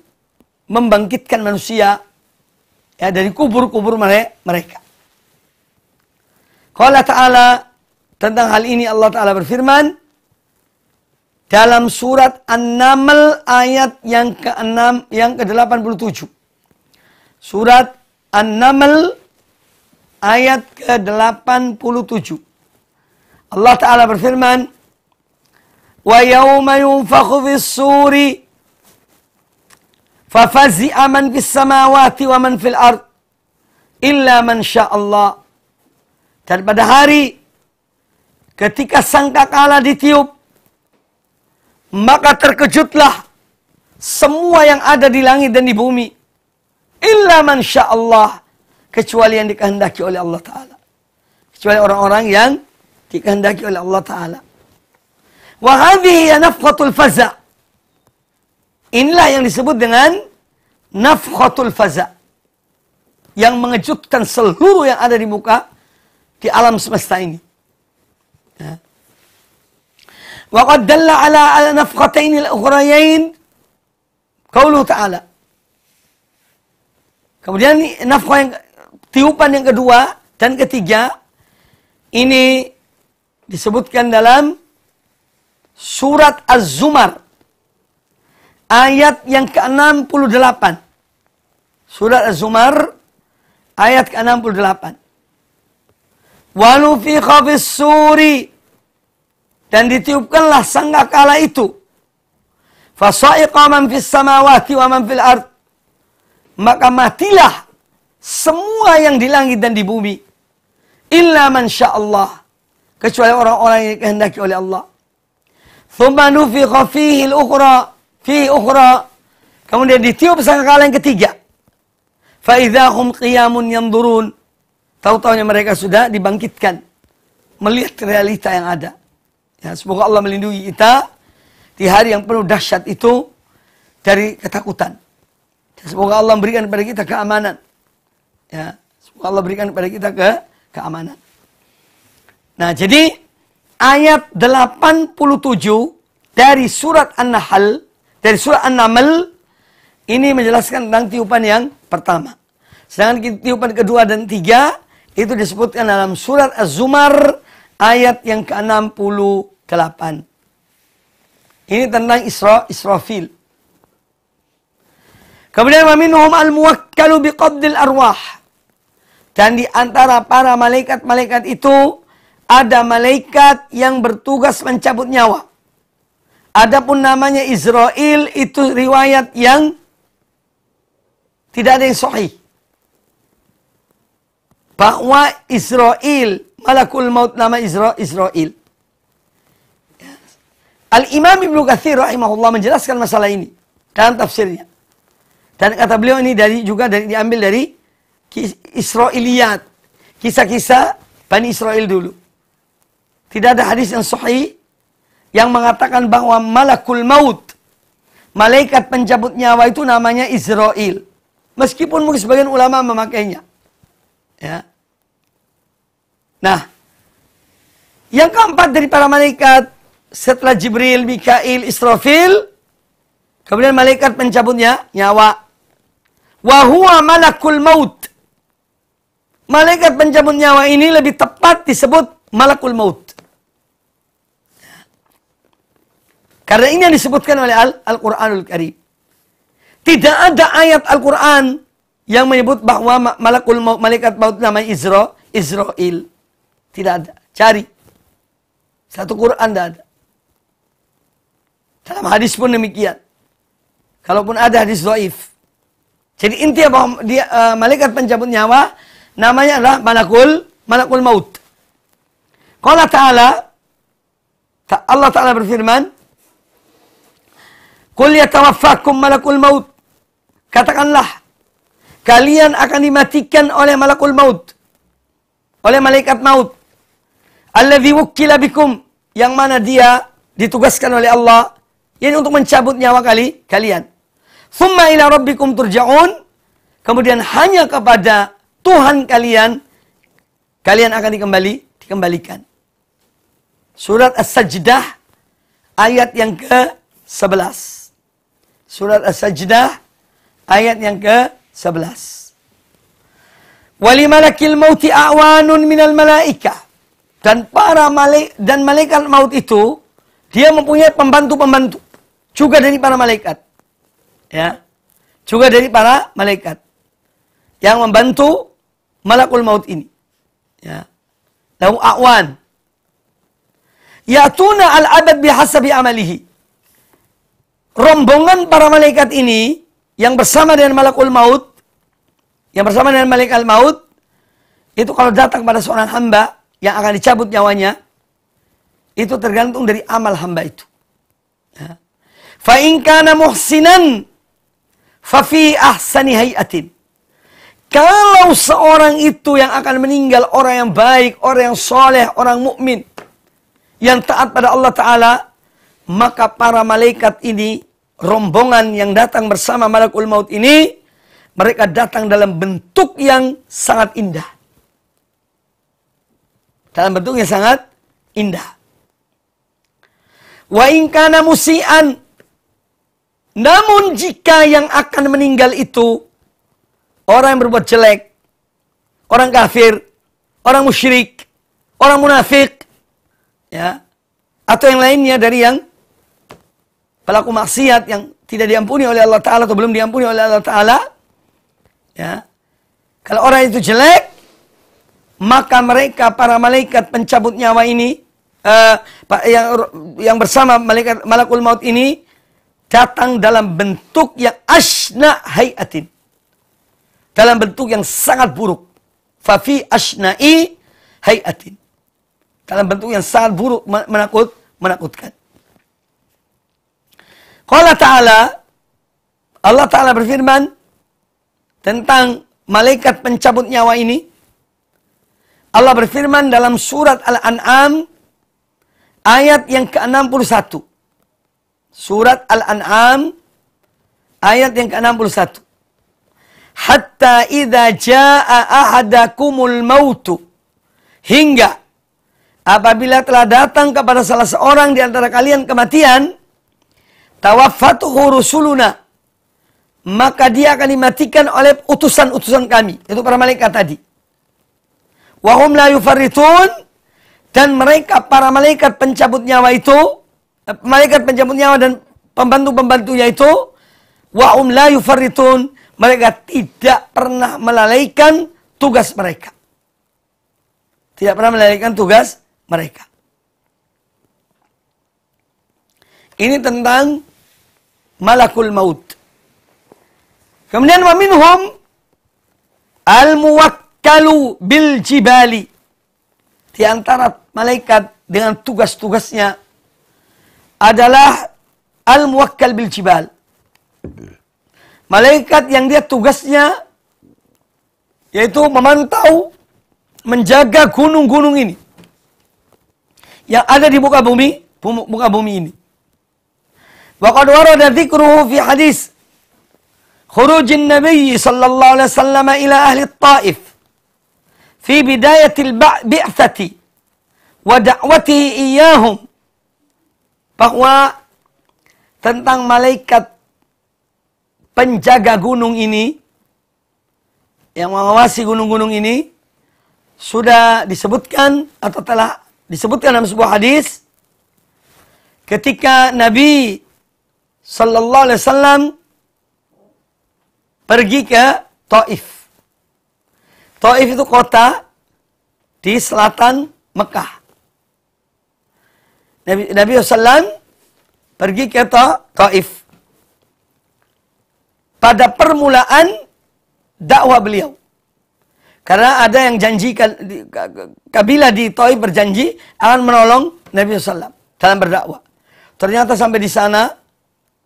membangkitkan manusia ya dari kubur-kubur mereka. Qala ta'ala tentang hal ini Allah taala berfirman dalam surat An-Naml ayat yang ke-6 yang ke-87. Surat An-Naml ayat ke-87. Allah Ta'ala berfirman, وَيَوْمَ يُنْفَخُ فِي السُّورِ فَفَزِعَ مَنْ فِي السَّمَاوَاتِ وَمَنْ فِي الْأَرْضِ إِلَّا مَنْ شَاءَ اللَّهِ Dan pada hari ketika sangkakala ditiup, maka terkejutlah semua yang ada di langit dan di bumi. Illa man Allah kecuali yang dikehendaki oleh Allah Ta'ala. Kecuali orang-orang yang dikehendaki oleh Allah Ta'ala. Wahadihi ya nafkhatul faza. Inilah yang disebut dengan nafkhatul faza. Yang mengejutkan seluruh yang ada di muka di alam semesta ini. Ya. Waqad dalla ala ala nafqataini al-ukhrayain qauluhu ta'ala. Kemudian nafkah yang Tiupan yang kedua dan ketiga ini disebutkan dalam surat Az-Zumar ayat yang ke-68. Surat Az-Zumar ayat ke-68. Walu fi khafis suri dan ditiupkanlah sangkakala itu. Fasaiqa man fis samawati wa man fil ard. Maka matilah semua yang di langit dan di bumi illa man Allah kecuali orang-orang yang dikehendaki oleh Allah thumma nufiqa fihi al-ukhra fi ukhra kemudian ditiup sangkakala yang ketiga fa idzahum qiyamun durun. tahu-tahunya mereka sudah dibangkitkan melihat realita yang ada ya semoga Allah melindungi kita di hari yang penuh dahsyat itu dari ketakutan semoga Allah memberikan kepada kita keamanan Ya, semoga Allah berikan kepada kita ke keamanan. Nah, jadi ayat 87 dari surat An-Nahl, dari surat An-Naml ini menjelaskan tentang tiupan yang pertama. Sedangkan tiupan kedua dan tiga itu disebutkan dalam surat Az-Zumar ayat yang ke-68. Ini tentang Isra Israfil. Kemudian wa minhum al-muwakkalu biqabdil arwah. Dan di antara para malaikat-malaikat itu ada malaikat yang bertugas mencabut nyawa. Adapun namanya Israel itu riwayat yang tidak ada yang sahih. Bahwa Israel, malakul maut nama Israel. Al-Imam Ibnu Katsir rahimahullah menjelaskan masalah ini dalam tafsirnya. Dan kata beliau ini dari juga dari diambil dari Israiliyat. Kisah-kisah Bani Israel dulu. Tidak ada hadis yang sahih yang mengatakan bahwa malakul maut, malaikat pencabut nyawa itu namanya Israel. Meskipun mungkin sebagian ulama memakainya. Ya. Nah, yang keempat dari para malaikat setelah Jibril, Mikail, Israfil, kemudian malaikat pencabutnya nyawa. Wahua malakul maut Malaikat pencabut nyawa ini lebih tepat disebut malakul maut. Karena ini yang disebutkan oleh Al-Quranul Karim. Tidak ada ayat Al-Quran yang menyebut bahwa malakul maut, malaikat maut namanya Izra, Israel. Tidak ada. Cari. Satu Quran tidak ada. Dalam hadis pun demikian. Kalaupun ada hadis doif. Jadi intinya bahwa dia, uh, malaikat pencabut nyawa namanya adalah malakul malakul maut. kalau ta'ala Allah Ta'ala berfirman Qul yatawaffakum malakul maut Katakanlah Kalian akan dimatikan oleh malakul maut Oleh malaikat maut Alladhi wukkila bikum Yang mana dia ditugaskan oleh Allah Ini untuk mencabut nyawa kali kalian Thumma ila rabbikum turja'un Kemudian hanya kepada Tuhan kalian, kalian akan dikembali, dikembalikan. Surat As-Sajdah ayat yang ke-11. Surat As-Sajdah ayat yang ke-11. Walimalakil mauti awanun minal malaika. Dan para malaik dan malaikat maut itu dia mempunyai pembantu-pembantu juga dari para malaikat. Ya. Juga dari para malaikat yang membantu malakul maut ini. Ya. Lahu a'wan. Yatuna al-abad bihasabi amalihi. Rombongan para malaikat ini yang bersama dengan malakul maut, yang bersama dengan malaikat maut, itu kalau datang pada seorang hamba yang akan dicabut nyawanya, itu tergantung dari amal hamba itu. Ya. Fa'inkana muhsinan fa'fi ahsani hayatin. Kalau seorang itu yang akan meninggal orang yang baik, orang yang soleh, orang mukmin yang taat pada Allah Taala, maka para malaikat ini rombongan yang datang bersama malakul maut ini mereka datang dalam bentuk yang sangat indah. Dalam bentuk yang sangat indah. Wa ingkana musian. Namun jika yang akan meninggal itu orang yang berbuat jelek, orang kafir, orang musyrik, orang munafik, ya, atau yang lainnya dari yang pelaku maksiat yang tidak diampuni oleh Allah Ta'ala atau belum diampuni oleh Allah Ta'ala, ya, kalau orang itu jelek, maka mereka para malaikat pencabut nyawa ini, uh, yang, yang bersama malaikat malakul maut ini, datang dalam bentuk yang asna hayatin dalam bentuk yang sangat buruk. Fafi asnai hayatin. Dalam bentuk yang sangat buruk menakut menakutkan. Allah ta'ala Allah Ta'ala berfirman tentang malaikat pencabut nyawa ini. Allah berfirman dalam surat Al-An'am ayat yang ke-61. Surat Al-An'am ayat yang ke-61 hatta idza jaa ahadakumul mautu hingga apabila telah datang kepada salah seorang di antara kalian kematian tawaffatuhu rusuluna maka dia akan dimatikan oleh utusan-utusan kami itu para malaikat tadi wahum la yufarritun dan mereka para malaikat pencabut nyawa itu eh, malaikat pencabut nyawa dan pembantu-pembantunya itu wahum la yufarritun mereka tidak pernah melalaikan tugas mereka. Tidak pernah melalaikan tugas mereka. Ini tentang malakul maut. Kemudian wa minhum al-muwakkalu bil jibali. Di antara malaikat dengan tugas-tugasnya adalah al-muwakkal bil jibal. Malaikat yang dia tugasnya yaitu memantau, menjaga gunung-gunung ini. Yang ada di muka bumi, muka bumi ini. Waqad warada dzikruhu fi hadis khurujin Nabi sallallahu alaihi wasallam ila ahli Taif fi bidayatil bi'tsati wa da'watihi iyyahum bahwa tentang malaikat penjaga gunung ini, yang mengawasi gunung-gunung ini, sudah disebutkan atau telah disebutkan dalam sebuah hadis, ketika Nabi Sallallahu Alaihi Wasallam pergi ke Taif. Taif itu kota di selatan Mekah. Nabi, Nabi Wasallam pergi ke Taif pada permulaan dakwah beliau. Karena ada yang janji kabilah di Toi berjanji akan menolong Nabi SAW dalam berdakwah. Ternyata sampai di sana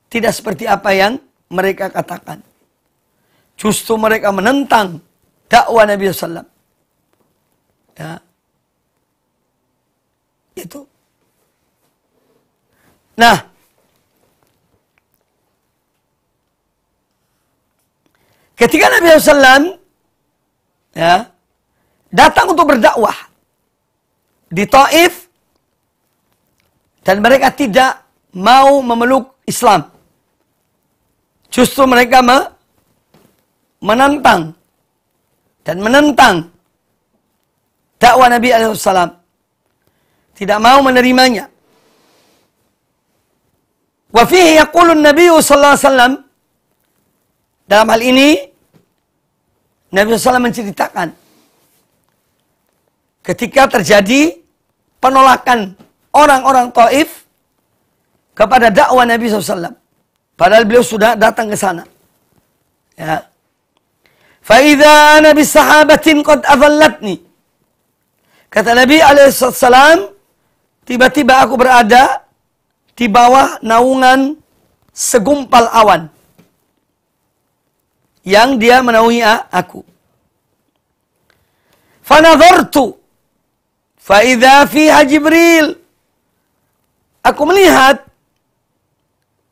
tidak seperti apa yang mereka katakan. Justru mereka menentang dakwah Nabi SAW. Ya. Itu. Nah, Ketika Nabi SAW ya, datang untuk berdakwah di Taif dan mereka tidak mau memeluk Islam. Justru mereka me menentang dan menentang dakwah Nabi SAW. Tidak mau menerimanya. Wafihi yaqulun Nabi SAW dalam hal ini, Nabi SAW menceritakan, ketika terjadi penolakan orang-orang Taif kepada dakwah Nabi SAW. Padahal beliau sudah datang ke sana. Ya. Faida Nabi sahabatin qad adallatni. Kata Nabi alaihissalam, tiba-tiba aku berada di bawah naungan segumpal awan yang dia menaungi aku. Fana Fanadhartu faidha fiha Jibril. Aku melihat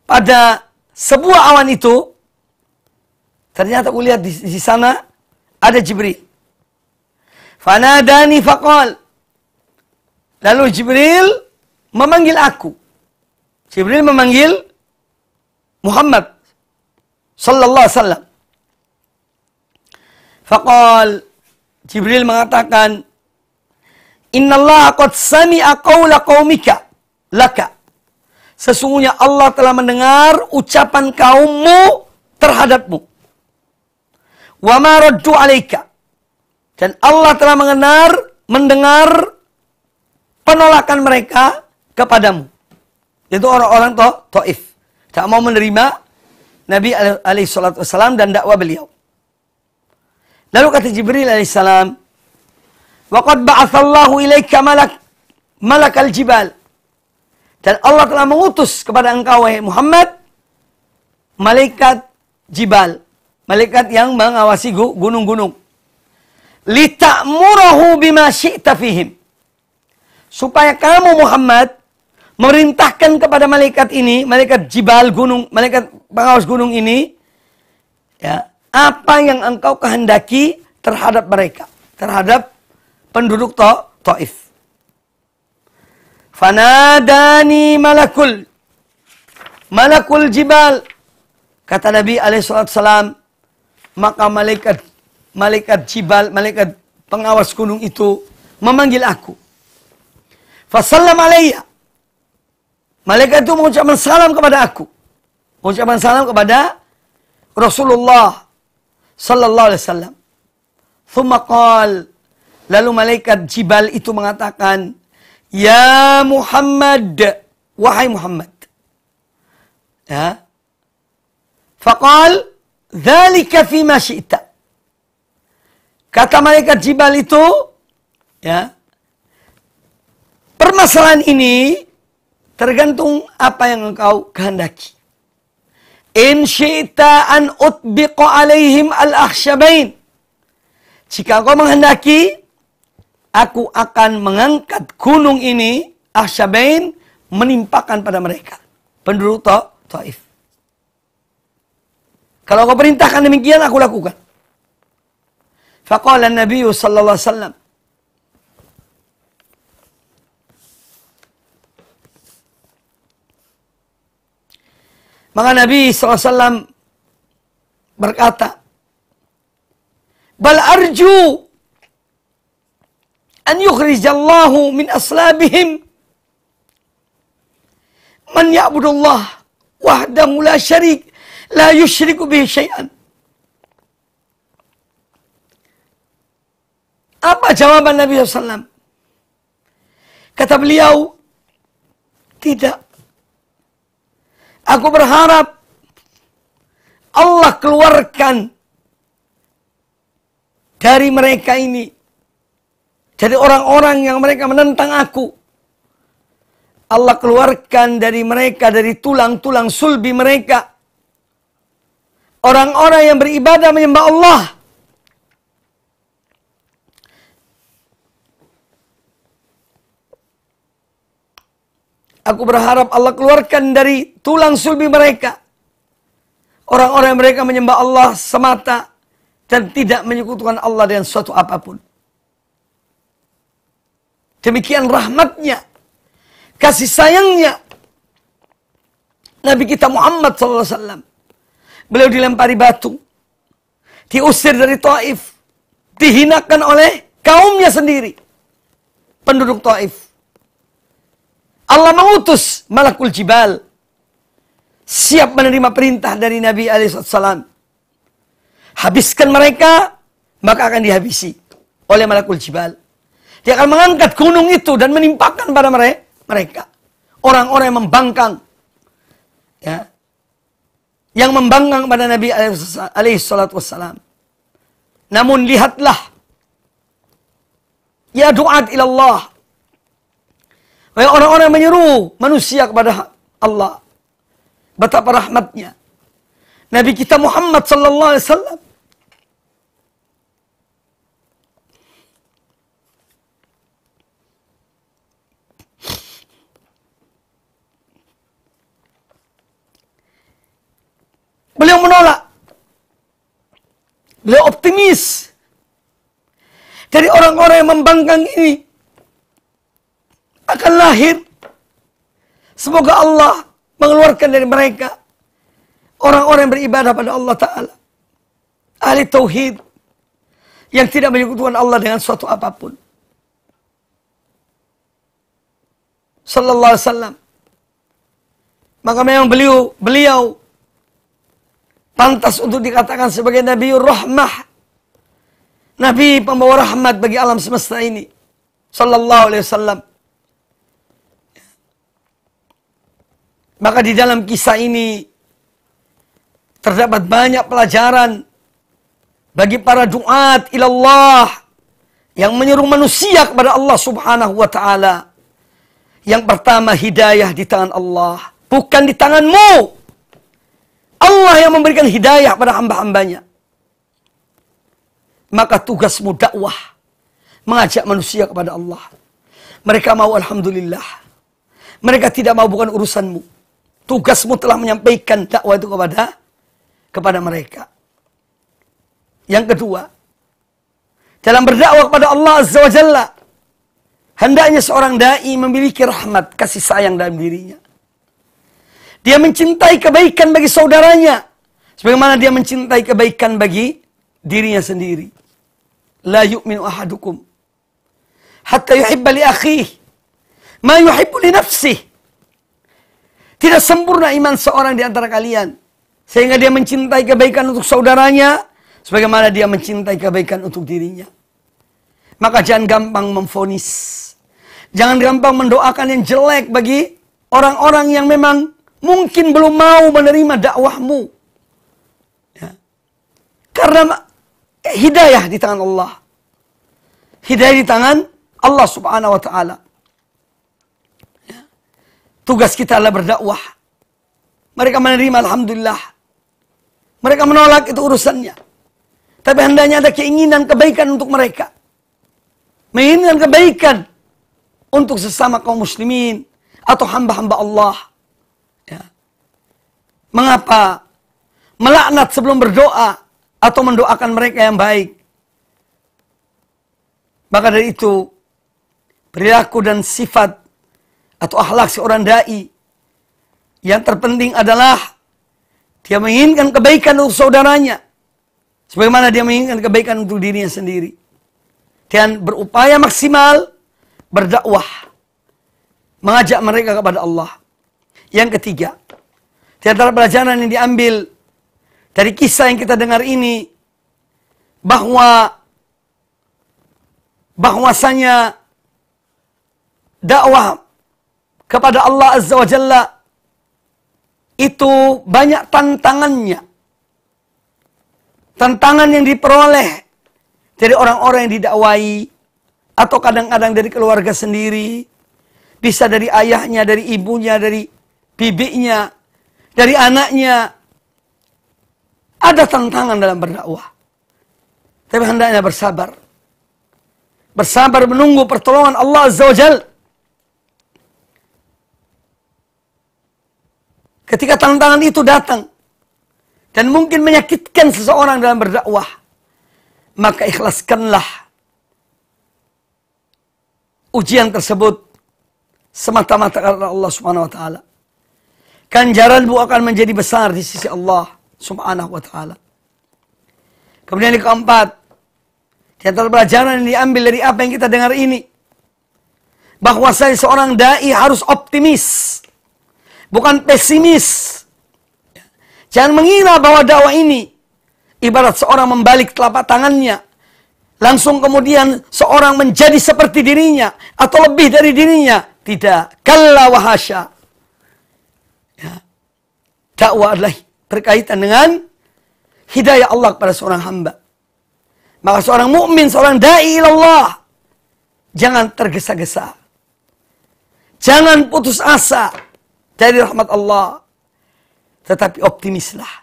pada sebuah awan itu ternyata aku lihat di, di sana ada Jibril. Fana dani faqal. Lalu Jibril memanggil aku. Jibril memanggil Muhammad sallallahu alaihi wasallam. Fakol Jibril mengatakan, Inna Allah qad sami qawla kaumika laka. Sesungguhnya Allah telah mendengar ucapan kaummu terhadapmu. Wa ma raddu Dan Allah telah mengenar, mendengar penolakan mereka kepadamu. Itu orang-orang to, to'if. Tak mau menerima Nabi alaihissalam dan dakwah beliau. Lalu kata Jibril alaihissalam, "Waqad ba'atsallahu ilaika malak malak al-jibal." Dan Allah telah mengutus kepada engkau wahai Muhammad malaikat jibal, malaikat yang mengawasi gunung-gunung. Lita'muruhu bima syi'ta fihim. Supaya kamu Muhammad merintahkan kepada malaikat ini, malaikat jibal gunung, malaikat pengawas gunung ini ya, apa yang engkau kehendaki terhadap mereka, terhadap penduduk Taif. Fanadani malakul malakul jibal kata Nabi alaihissalam maka malaikat malaikat jibal malaikat pengawas gunung itu memanggil aku. Fasallam alaiya malaikat itu mengucapkan salam kepada aku. Mengucapkan salam kepada Rasulullah sallallahu alaihi wasallam. Thumma qal, lalu malaikat Jibal itu mengatakan, "Ya Muhammad, wahai Muhammad." Ya. Faqal, Dhalika fi ma Kata malaikat Jibal itu, ya. Permasalahan ini tergantung apa yang engkau kehendaki. In syi'ta an utbiqa alaihim al-akhsyabain. Jika kau menghendaki, aku akan mengangkat gunung ini, akhsyabain, menimpakan pada mereka. Penduduk ta Taif. Kalau kau perintahkan demikian, aku lakukan. Faqala Nabi sallallahu alaihi wasallam Maka Nabi SAW berkata, Bal arju an yukhrijallahu min aslabihim man ya'budullah wahdahu la syarik la yushriku bihi syai'an. Apa jawaban Nabi SAW? Kata beliau, tidak. Aku berharap Allah keluarkan dari mereka ini. Dari orang-orang yang mereka menentang aku. Allah keluarkan dari mereka, dari tulang-tulang sulbi mereka. Orang-orang yang beribadah menyembah Allah. Aku berharap Allah keluarkan dari tulang sulbi mereka. Orang-orang yang mereka menyembah Allah semata dan tidak menyekutukan Allah dengan suatu apapun. Demikian rahmatnya, kasih sayangnya. Nabi kita Muhammad SAW. Beliau dilempari batu. Diusir dari Taif. Dihinakan oleh kaumnya sendiri. Penduduk Taif. Allah mengutus malakul jibal siap menerima perintah dari Nabi alaihissalam. Habiskan mereka, maka akan dihabisi oleh malakul jibal. Dia akan mengangkat gunung itu dan menimpakan pada mereka. mereka Orang-orang yang membangkang. Ya. Yang membangkang pada Nabi alaihissalam. Namun lihatlah. Ya doa ilallah Orang-orang yang menyeru manusia kepada Allah. Betapa rahmatnya. Nabi kita Muhammad sallallahu alaihi wasallam Beliau menolak. Beliau optimis. Jadi orang-orang yang membangkang ini akan lahir. Semoga Allah mengeluarkan dari mereka orang-orang yang beribadah pada Allah Ta'ala. Ahli Tauhid yang tidak menyekutukan Allah dengan suatu apapun. Sallallahu Alaihi Wasallam. Maka memang beliau, beliau pantas untuk dikatakan sebagai Nabi Rahmah. Nabi pembawa rahmat bagi alam semesta ini. Sallallahu Alaihi Wasallam. Maka di dalam kisah ini terdapat banyak pelajaran bagi para duat ilallah yang menyeru manusia kepada Allah Subhanahu wa taala. Yang pertama hidayah di tangan Allah, bukan di tanganmu. Allah yang memberikan hidayah pada hamba-hambanya. Maka tugasmu dakwah mengajak manusia kepada Allah. Mereka mau alhamdulillah. Mereka tidak mau bukan urusanmu. Tugasmu telah menyampaikan dakwah itu kepada kepada mereka. Yang kedua, dalam berdakwah kepada Allah Azza wa Jalla, hendaknya seorang dai memiliki rahmat, kasih sayang dalam dirinya. Dia mencintai kebaikan bagi saudaranya, sebagaimana dia mencintai kebaikan bagi dirinya sendiri. La yu'minu ahadukum hatta yuhibba li akhihi ma yuhibbu li nafsihi tidak sempurna iman seorang di antara kalian. Sehingga dia mencintai kebaikan untuk saudaranya. Sebagaimana dia mencintai kebaikan untuk dirinya. Maka jangan gampang memfonis. Jangan gampang mendoakan yang jelek bagi orang-orang yang memang mungkin belum mau menerima dakwahmu. Ya. Karena hidayah di tangan Allah. Hidayah di tangan Allah subhanahu wa ta'ala. Tugas kita adalah berdakwah. Mereka menerima alhamdulillah. Mereka menolak itu urusannya. Tapi hendaknya ada keinginan kebaikan untuk mereka. Menginginkan kebaikan untuk sesama kaum muslimin atau hamba-hamba Allah. Ya. Mengapa melaknat sebelum berdoa atau mendoakan mereka yang baik? Maka dari itu, perilaku dan sifat atau akhlak seorang dai. Yang terpenting adalah dia menginginkan kebaikan untuk saudaranya. Sebagaimana dia menginginkan kebaikan untuk dirinya sendiri. Dan berupaya maksimal berdakwah. Mengajak mereka kepada Allah. Yang ketiga, di antara pelajaran yang diambil dari kisah yang kita dengar ini bahwa bahwasanya dakwah kepada Allah Azza wa Jalla itu banyak tantangannya. Tantangan yang diperoleh dari orang-orang yang didakwai atau kadang-kadang dari keluarga sendiri, bisa dari ayahnya, dari ibunya, dari bibiknya, dari anaknya. Ada tantangan dalam berdakwah. Tapi hendaknya bersabar. Bersabar menunggu pertolongan Allah Azza wa Jalla Ketika tantangan itu datang dan mungkin menyakitkan seseorang dalam berdakwah, maka ikhlaskanlah ujian tersebut semata-mata karena Allah Subhanahu wa taala. Ganjaranmu akan menjadi besar di sisi Allah Subhanahu wa taala. Kemudian yang keempat, di antara pelajaran yang diambil dari apa yang kita dengar ini, bahwa saya seorang dai harus optimis bukan pesimis. Jangan mengira bahwa dakwah ini ibarat seorang membalik telapak tangannya. Langsung kemudian seorang menjadi seperti dirinya atau lebih dari dirinya. Tidak. Kalla wahasya. Ya. Dakwah adalah berkaitan dengan hidayah Allah kepada seorang hamba. Maka seorang mukmin, seorang dai Allah, jangan tergesa-gesa. Jangan putus asa. Cari rahmat Allah. Tetapi optimislah.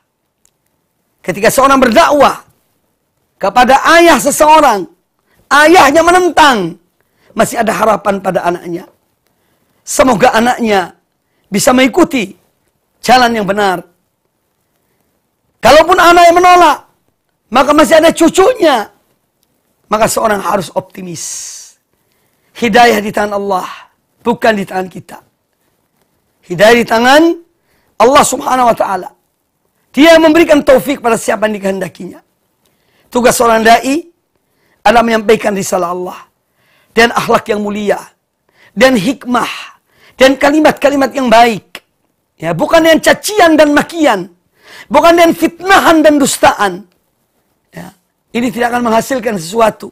Ketika seorang berdakwah kepada ayah seseorang, ayahnya menentang, masih ada harapan pada anaknya. Semoga anaknya bisa mengikuti jalan yang benar. Kalaupun anak yang menolak, maka masih ada cucunya. Maka seorang harus optimis. Hidayah di tangan Allah, bukan di tangan kita dari tangan Allah Subhanahu wa taala. Dia memberikan taufik pada siapa yang dikehendakinya. Tugas seorang dai adalah menyampaikan risalah Allah dan akhlak yang mulia dan hikmah dan kalimat-kalimat yang baik. Ya, bukan dengan cacian dan makian, bukan dengan fitnahan dan dustaan. Ya, ini tidak akan menghasilkan sesuatu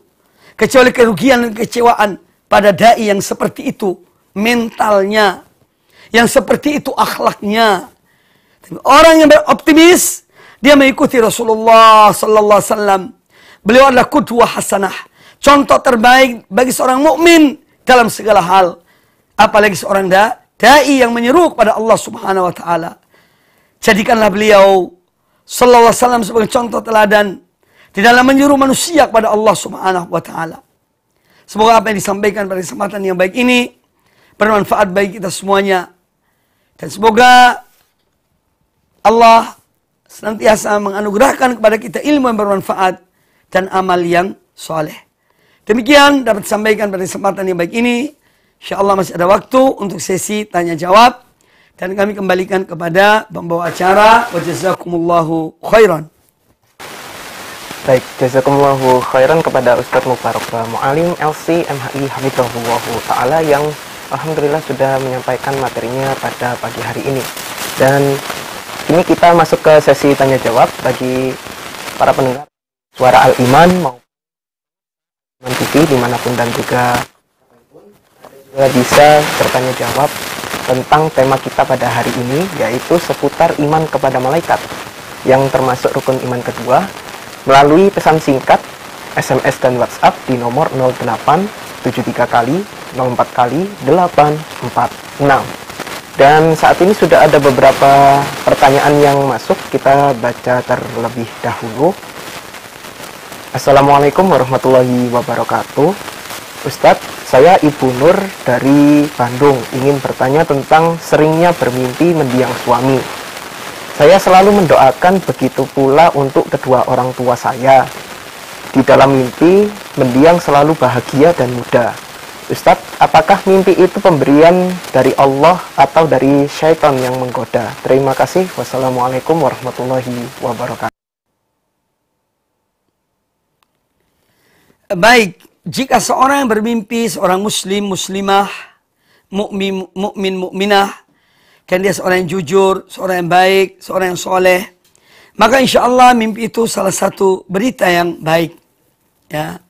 kecuali kerugian dan kecewaan pada dai yang seperti itu mentalnya yang seperti itu akhlaknya. Orang yang beroptimis, dia mengikuti Rasulullah sallallahu alaihi wasallam. Beliau adalah kudwah hasanah, contoh terbaik bagi seorang mukmin dalam segala hal. Apalagi seorang da, dai yang menyeru kepada Allah Subhanahu wa taala. Jadikanlah beliau sallallahu alaihi wasallam sebagai contoh teladan di dalam menyeru manusia kepada Allah Subhanahu wa taala. Semoga apa yang disampaikan pada kesempatan yang baik ini bermanfaat bagi kita semuanya. Dan semoga Allah senantiasa menganugerahkan kepada kita ilmu yang bermanfaat dan amal yang soleh. Demikian dapat disampaikan pada kesempatan yang baik ini. Insya Allah masih ada waktu untuk sesi tanya jawab. Dan kami kembalikan kepada pembawa acara. Wajazakumullahu khairan. Baik, jazakumullahu khairan kepada Ustadz Mubarak Mu'alim LC MHI Hamidahullahu Ta'ala yang Alhamdulillah sudah menyampaikan materinya pada pagi hari ini. Dan ini kita masuk ke sesi tanya jawab bagi para pendengar suara Al Iman maupun TV dimanapun dan juga juga bisa bertanya jawab tentang tema kita pada hari ini yaitu seputar iman kepada malaikat yang termasuk rukun iman kedua melalui pesan singkat SMS dan WhatsApp di nomor 08 73 kali 04 kali 846 dan saat ini sudah ada beberapa pertanyaan yang masuk kita baca terlebih dahulu Assalamualaikum warahmatullahi wabarakatuh Ustadz saya Ibu Nur dari Bandung ingin bertanya tentang seringnya bermimpi mendiang suami. Saya selalu mendoakan begitu pula untuk kedua orang tua saya. Di dalam mimpi, mendiang selalu bahagia dan muda. Ustadz, apakah mimpi itu pemberian dari Allah atau dari syaitan yang menggoda? Terima kasih. Wassalamualaikum warahmatullahi wabarakatuh. Baik, jika seorang yang bermimpi seorang muslim, muslimah, mukmin, mukmin, mukminah, kan dia seorang yang jujur, seorang yang baik, seorang yang soleh, maka insya Allah mimpi itu salah satu berita yang baik. Ya,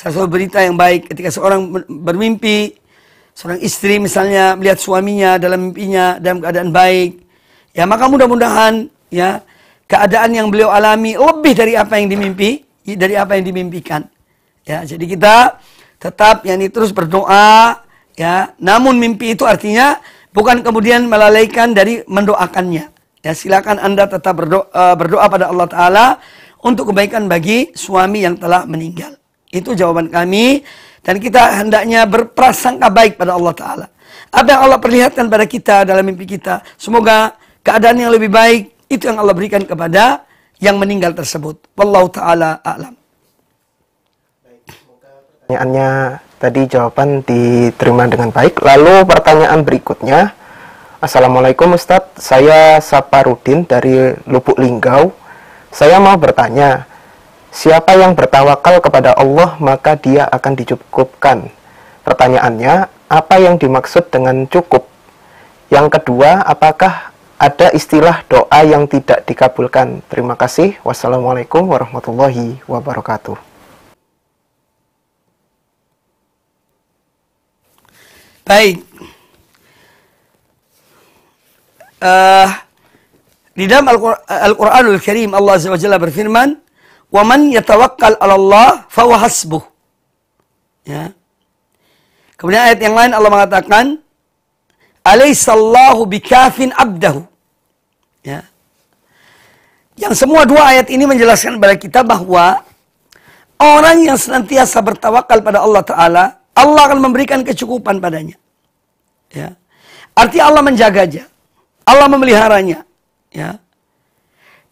salah satu berita yang baik ketika seorang bermimpi, seorang istri misalnya melihat suaminya dalam mimpinya dalam keadaan baik, ya maka mudah-mudahan ya keadaan yang beliau alami lebih dari apa yang dimimpi, dari apa yang dimimpikan. Ya, jadi kita tetap yang ini terus berdoa ya. Namun mimpi itu artinya bukan kemudian melalaikan dari mendoakannya. Ya, silakan Anda tetap berdoa, eh, berdoa pada Allah taala untuk kebaikan bagi suami yang telah meninggal. Itu jawaban kami. Dan kita hendaknya berprasangka baik pada Allah Ta'ala. Apa yang Allah perlihatkan pada kita dalam mimpi kita. Semoga keadaan yang lebih baik. Itu yang Allah berikan kepada yang meninggal tersebut. Wallahu Ta'ala a'lam. Pertanyaannya tadi jawaban diterima dengan baik. Lalu pertanyaan berikutnya. Assalamualaikum Ustadz, saya Saparudin dari Lubuk Linggau. Saya mau bertanya, Siapa yang bertawakal kepada Allah maka dia akan dicukupkan. Pertanyaannya, apa yang dimaksud dengan cukup? Yang kedua, apakah ada istilah doa yang tidak dikabulkan? Terima kasih. Wassalamualaikum warahmatullahi wabarakatuh. Baik. Uh, di dalam Al-Qur'anul Al Karim Allah Azza berfirman, Waman yatawakkal Allah fa hasbuh. Ya. Kemudian ayat yang lain Allah mengatakan, Alaihissallahu bikafin abdahu. Ya. Yang semua dua ayat ini menjelaskan kepada kita bahwa orang yang senantiasa bertawakal pada Allah Ta'ala, Allah akan memberikan kecukupan padanya. Ya. Arti Allah menjaganya. Allah memeliharanya. Ya.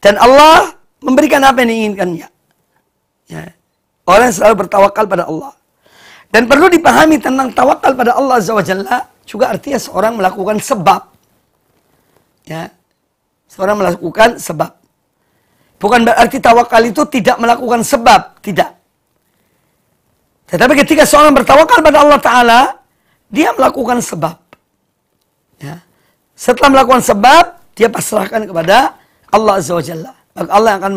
Dan Allah memberikan apa yang diinginkannya. Ya. Orang yang selalu bertawakal pada Allah. Dan perlu dipahami tentang tawakal pada Allah Azza wa Jalla juga artinya seorang melakukan sebab. Ya. Seorang melakukan sebab. Bukan berarti tawakal itu tidak melakukan sebab, tidak. Tetapi ketika seorang bertawakal pada Allah Ta'ala, dia melakukan sebab. Ya. Setelah melakukan sebab, dia pasrahkan kepada Allah Azza wa Jalla. Maka Allah yang akan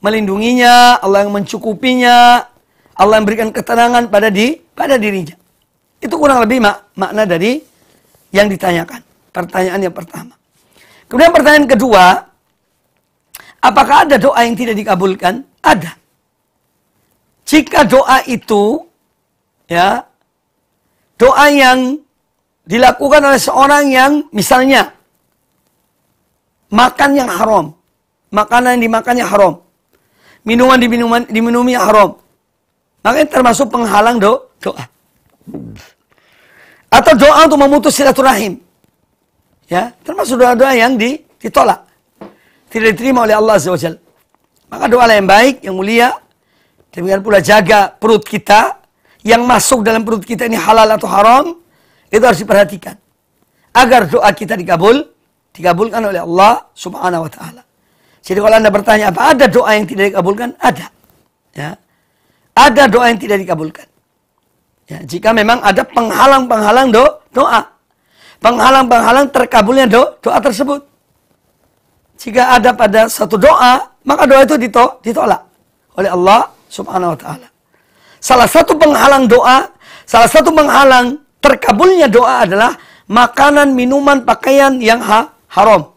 melindunginya, Allah yang mencukupinya, Allah yang berikan ketenangan pada di pada dirinya. Itu kurang lebih mak, makna dari yang ditanyakan. Pertanyaan yang pertama. Kemudian pertanyaan kedua, apakah ada doa yang tidak dikabulkan? Ada. Jika doa itu ya doa yang dilakukan oleh seorang yang misalnya makan yang haram Makanan yang dimakannya haram. Minuman diminuman, diminumnya haram. Makanya termasuk penghalang do, doa. Atau doa untuk memutus silaturahim. Ya, termasuk doa-doa yang di, ditolak. Tidak diterima oleh Allah Azza wa Maka doa yang baik, yang mulia. Demikian pula jaga perut kita. Yang masuk dalam perut kita ini halal atau haram. Itu harus diperhatikan. Agar doa kita dikabul, dikabulkan oleh Allah subhanahu wa ta'ala. Jadi kalau Anda bertanya apa ada doa yang tidak dikabulkan? Ada. Ya. Ada doa yang tidak dikabulkan. Ya, jika memang ada penghalang-penghalang do, doa. Penghalang-penghalang terkabulnya do, doa tersebut. Jika ada pada satu doa, maka doa itu dito, ditolak oleh Allah Subhanahu wa taala. Salah satu penghalang doa, salah satu penghalang terkabulnya doa adalah makanan, minuman, pakaian yang ha haram.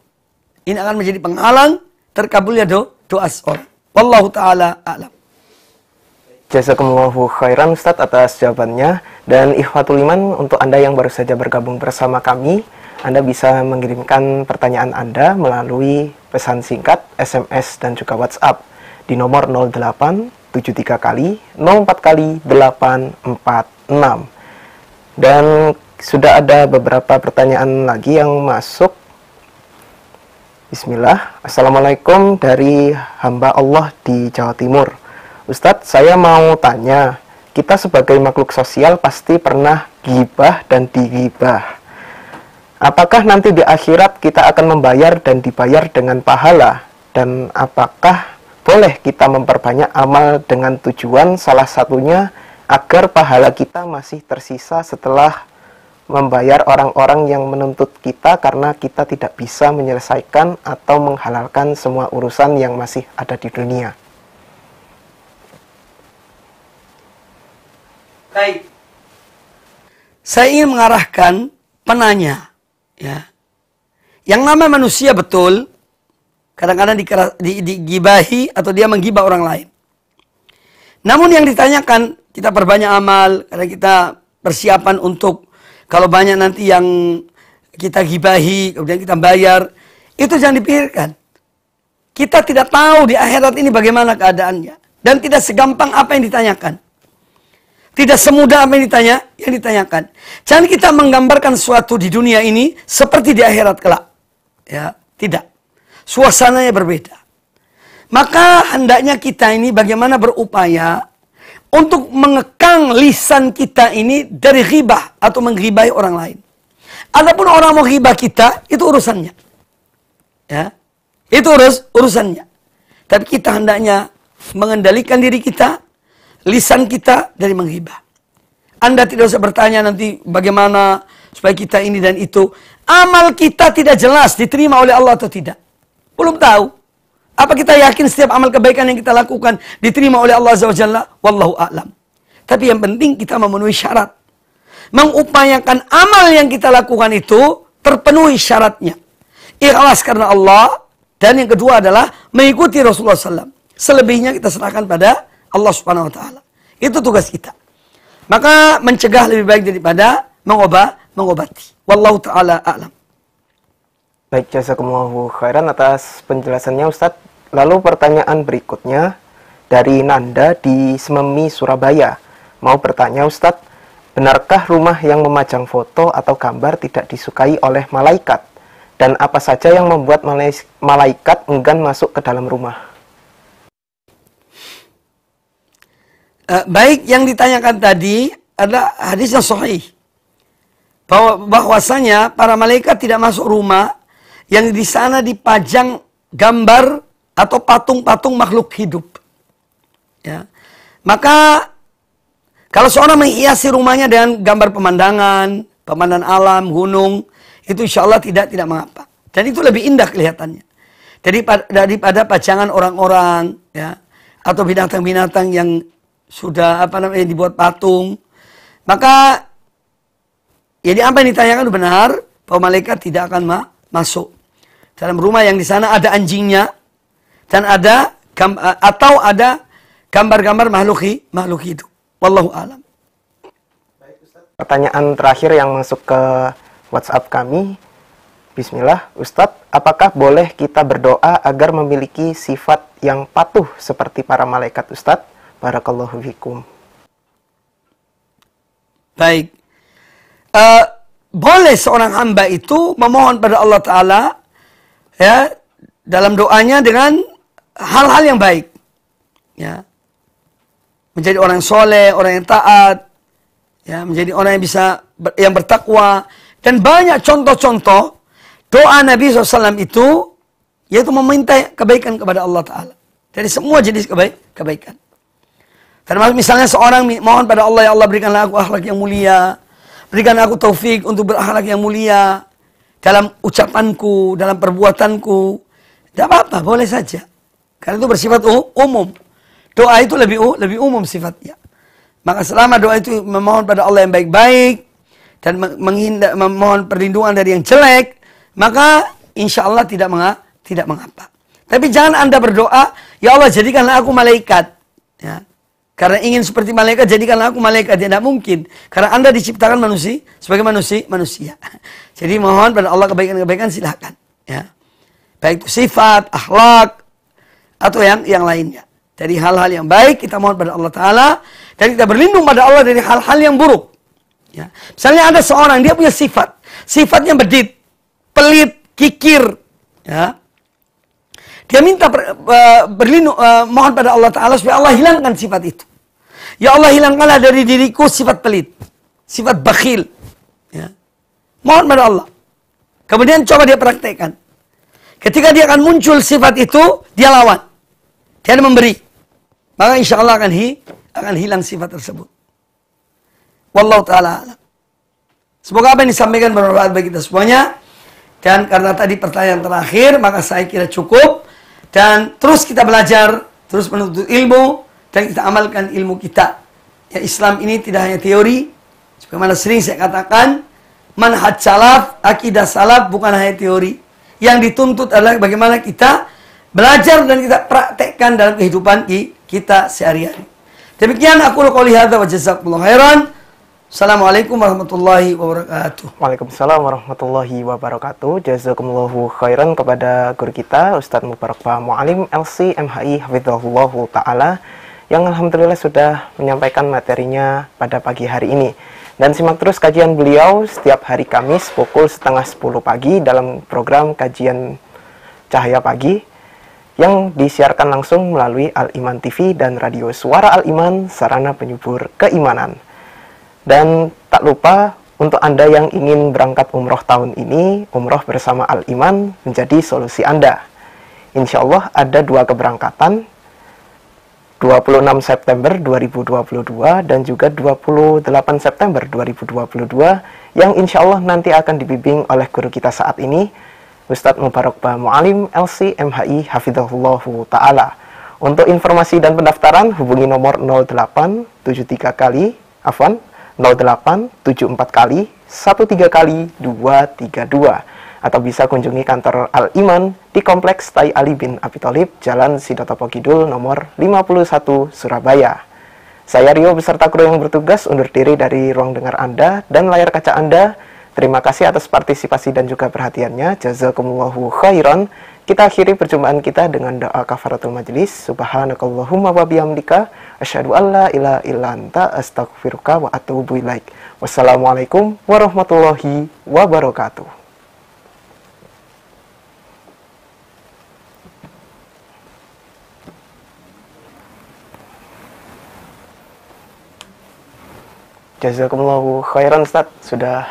Ini akan menjadi penghalang terkabulnya do, doa seorang. Wallahu taala alam. Jazakumullahu khairan Ustaz atas jawabannya dan ikhwatul iman untuk Anda yang baru saja bergabung bersama kami, Anda bisa mengirimkan pertanyaan Anda melalui pesan singkat, SMS dan juga WhatsApp di nomor 08 73 kali 04 kali 846. Dan sudah ada beberapa pertanyaan lagi yang masuk Bismillah, Assalamualaikum dari hamba Allah di Jawa Timur. Ustadz, saya mau tanya, kita sebagai makhluk sosial pasti pernah gibah dan digibah. Apakah nanti di akhirat kita akan membayar dan dibayar dengan pahala? Dan apakah boleh kita memperbanyak amal dengan tujuan salah satunya agar pahala kita masih tersisa setelah membayar orang-orang yang menuntut kita karena kita tidak bisa menyelesaikan atau menghalalkan semua urusan yang masih ada di dunia. Baik. Saya ingin mengarahkan penanya, ya. Yang nama manusia betul, kadang-kadang digibahi atau dia menggibah orang lain. Namun yang ditanyakan, kita perbanyak amal, karena kita persiapan untuk kalau banyak nanti yang kita gibahi, kemudian kita bayar, itu jangan dipikirkan. Kita tidak tahu di akhirat ini bagaimana keadaannya. Dan tidak segampang apa yang ditanyakan. Tidak semudah apa yang ditanya, yang ditanyakan. Jangan kita menggambarkan suatu di dunia ini seperti di akhirat kelak. Ya, tidak. Suasananya berbeda. Maka hendaknya kita ini bagaimana berupaya untuk mengekang lisan kita ini dari ghibah atau menghibai orang lain. Adapun orang mau ghibah kita, itu urusannya. Ya. Itu urus urusannya. Tapi kita hendaknya mengendalikan diri kita, lisan kita dari menghibah. Anda tidak usah bertanya nanti bagaimana supaya kita ini dan itu. Amal kita tidak jelas diterima oleh Allah atau tidak. Belum tahu. Apa kita yakin setiap amal kebaikan yang kita lakukan diterima oleh Allah Azza wa Jalla? Wallahu a'lam. Tapi yang penting kita memenuhi syarat. Mengupayakan amal yang kita lakukan itu terpenuhi syaratnya. Ikhlas karena Allah. Dan yang kedua adalah mengikuti Rasulullah SAW. Selebihnya kita serahkan pada Allah Subhanahu Wa Taala. Itu tugas kita. Maka mencegah lebih baik daripada mengobat mengobati. Wallahu taala a'lam. Baik, jazakumullahu khairan atas penjelasannya Ustadz. Lalu pertanyaan berikutnya dari Nanda di Sememi, Surabaya. Mau bertanya Ustadz, benarkah rumah yang memajang foto atau gambar tidak disukai oleh malaikat? Dan apa saja yang membuat malaikat enggan masuk ke dalam rumah? Uh, baik, yang ditanyakan tadi ada hadis yang sahih. Bahwa, bahwasanya para malaikat tidak masuk rumah yang di sana dipajang gambar atau patung-patung makhluk hidup. Ya. Maka kalau seorang menghiasi rumahnya dengan gambar pemandangan, pemandangan alam, gunung, itu insya Allah tidak tidak mengapa. Dan itu lebih indah kelihatannya. Jadi daripada pajangan orang-orang, ya, atau binatang-binatang yang sudah apa namanya dibuat patung, maka jadi ya, apa yang ditanyakan benar, bahwa malaikat tidak akan masuk. Dalam rumah yang di sana ada anjingnya, dan ada eh, atau ada gambar-gambar makhluk makhluk hidup. Wallahu alam. Pertanyaan terakhir yang masuk ke WhatsApp kami. Bismillah, Ustadz, apakah boleh kita berdoa agar memiliki sifat yang patuh seperti para malaikat Ustadz? Barakallahu fikum. Baik. Uh, boleh seorang hamba itu memohon pada Allah Ta'ala ya dalam doanya dengan hal-hal yang baik. Ya. Menjadi orang yang soleh, orang yang taat, ya, menjadi orang yang bisa yang bertakwa dan banyak contoh-contoh doa Nabi SAW itu yaitu meminta kebaikan kepada Allah Taala dari semua jenis kebaik kebaikan. Termasuk misalnya seorang mohon pada Allah ya Allah berikanlah aku akhlak yang mulia, berikanlah aku taufik untuk berakhlak yang mulia dalam ucapanku, dalam perbuatanku. Tidak apa-apa, boleh saja. Karena itu bersifat umum. Doa itu lebih lebih umum sifatnya. Maka selama doa itu memohon pada Allah yang baik-baik dan menghindar, memohon perlindungan dari yang jelek, maka insya Allah tidak menga, tidak mengapa. Tapi jangan anda berdoa, ya Allah jadikanlah aku malaikat. Ya. Karena ingin seperti malaikat, jadikanlah aku malaikat. Ya, tidak mungkin. Karena anda diciptakan manusia, sebagai manusia, manusia. <laughs> Jadi mohon pada Allah kebaikan-kebaikan silahkan. Ya. Baik itu sifat, akhlak, atau yang yang lainnya. Dari hal-hal yang baik kita mohon pada Allah Taala dan kita berlindung pada Allah dari hal-hal yang buruk. Ya. Misalnya ada seorang dia punya sifat, sifatnya bedit, pelit, kikir, ya. Dia minta ber, e, berlindung e, mohon pada Allah Taala supaya Allah hilangkan sifat itu. Ya Allah hilangkanlah dari diriku sifat pelit, sifat bakhil. Ya. Mohon pada Allah. Kemudian coba dia praktekkan. Ketika dia akan muncul sifat itu, dia lawan. Tiada memberi. Maka insya Allah akan, hi, akan hilang sifat tersebut. Wallahu ta'ala Semoga apa yang disampaikan bermanfaat bagi kita semuanya. Dan karena tadi pertanyaan terakhir, maka saya kira cukup. Dan terus kita belajar, terus menuntut ilmu, dan kita amalkan ilmu kita. Ya, Islam ini tidak hanya teori, sebagaimana sering saya katakan, manhaj salaf, akidah salaf bukan hanya teori. Yang dituntut adalah bagaimana kita belajar dan kita praktekkan dalam kehidupan kita sehari-hari. Demikian aku qouli hadza wa jazakumullahu khairan. Assalamualaikum warahmatullahi wabarakatuh. Waalaikumsalam warahmatullahi wabarakatuh. Jazakumullahu khairan kepada guru kita Ustadz Mubarak Mualim LC MHI Hafizahullah Ta'ala yang Alhamdulillah sudah menyampaikan materinya pada pagi hari ini. Dan simak terus kajian beliau setiap hari Kamis pukul setengah 10 pagi dalam program kajian Cahaya Pagi yang disiarkan langsung melalui Al-Iman TV dan radio Suara Al-Iman, sarana penyubur keimanan. Dan tak lupa untuk Anda yang ingin berangkat umroh tahun ini, umroh bersama Al-Iman menjadi solusi Anda. Insya Allah ada dua keberangkatan, 26 September 2022 dan juga 28 September 2022 yang insya Allah nanti akan dibimbing oleh guru kita saat ini, Ustadz Mubarak Bahamu Alim LC MHI Hafidhullah Ta'ala. Untuk informasi dan pendaftaran hubungi nomor 0873 kali, afan 0874 kali 13 kali 232 atau bisa kunjungi kantor Al Iman di Kompleks Tai Ali bin Abi Thalib, Jalan Sidotopo Kidul nomor 51 Surabaya. Saya Rio beserta kru yang bertugas undur diri dari ruang dengar Anda dan layar kaca Anda. Terima kasih atas partisipasi dan juga perhatiannya. Jazakumullahu khairan. Kita akhiri perjumpaan kita dengan doa kafaratul majlis. Subhanakallahumma wa bihamdika asyhadu alla ilaha illa anta astaghfiruka wa atuubu ilaik. Wassalamualaikum warahmatullahi wabarakatuh. Jazakumullahu khairan Ustaz sudah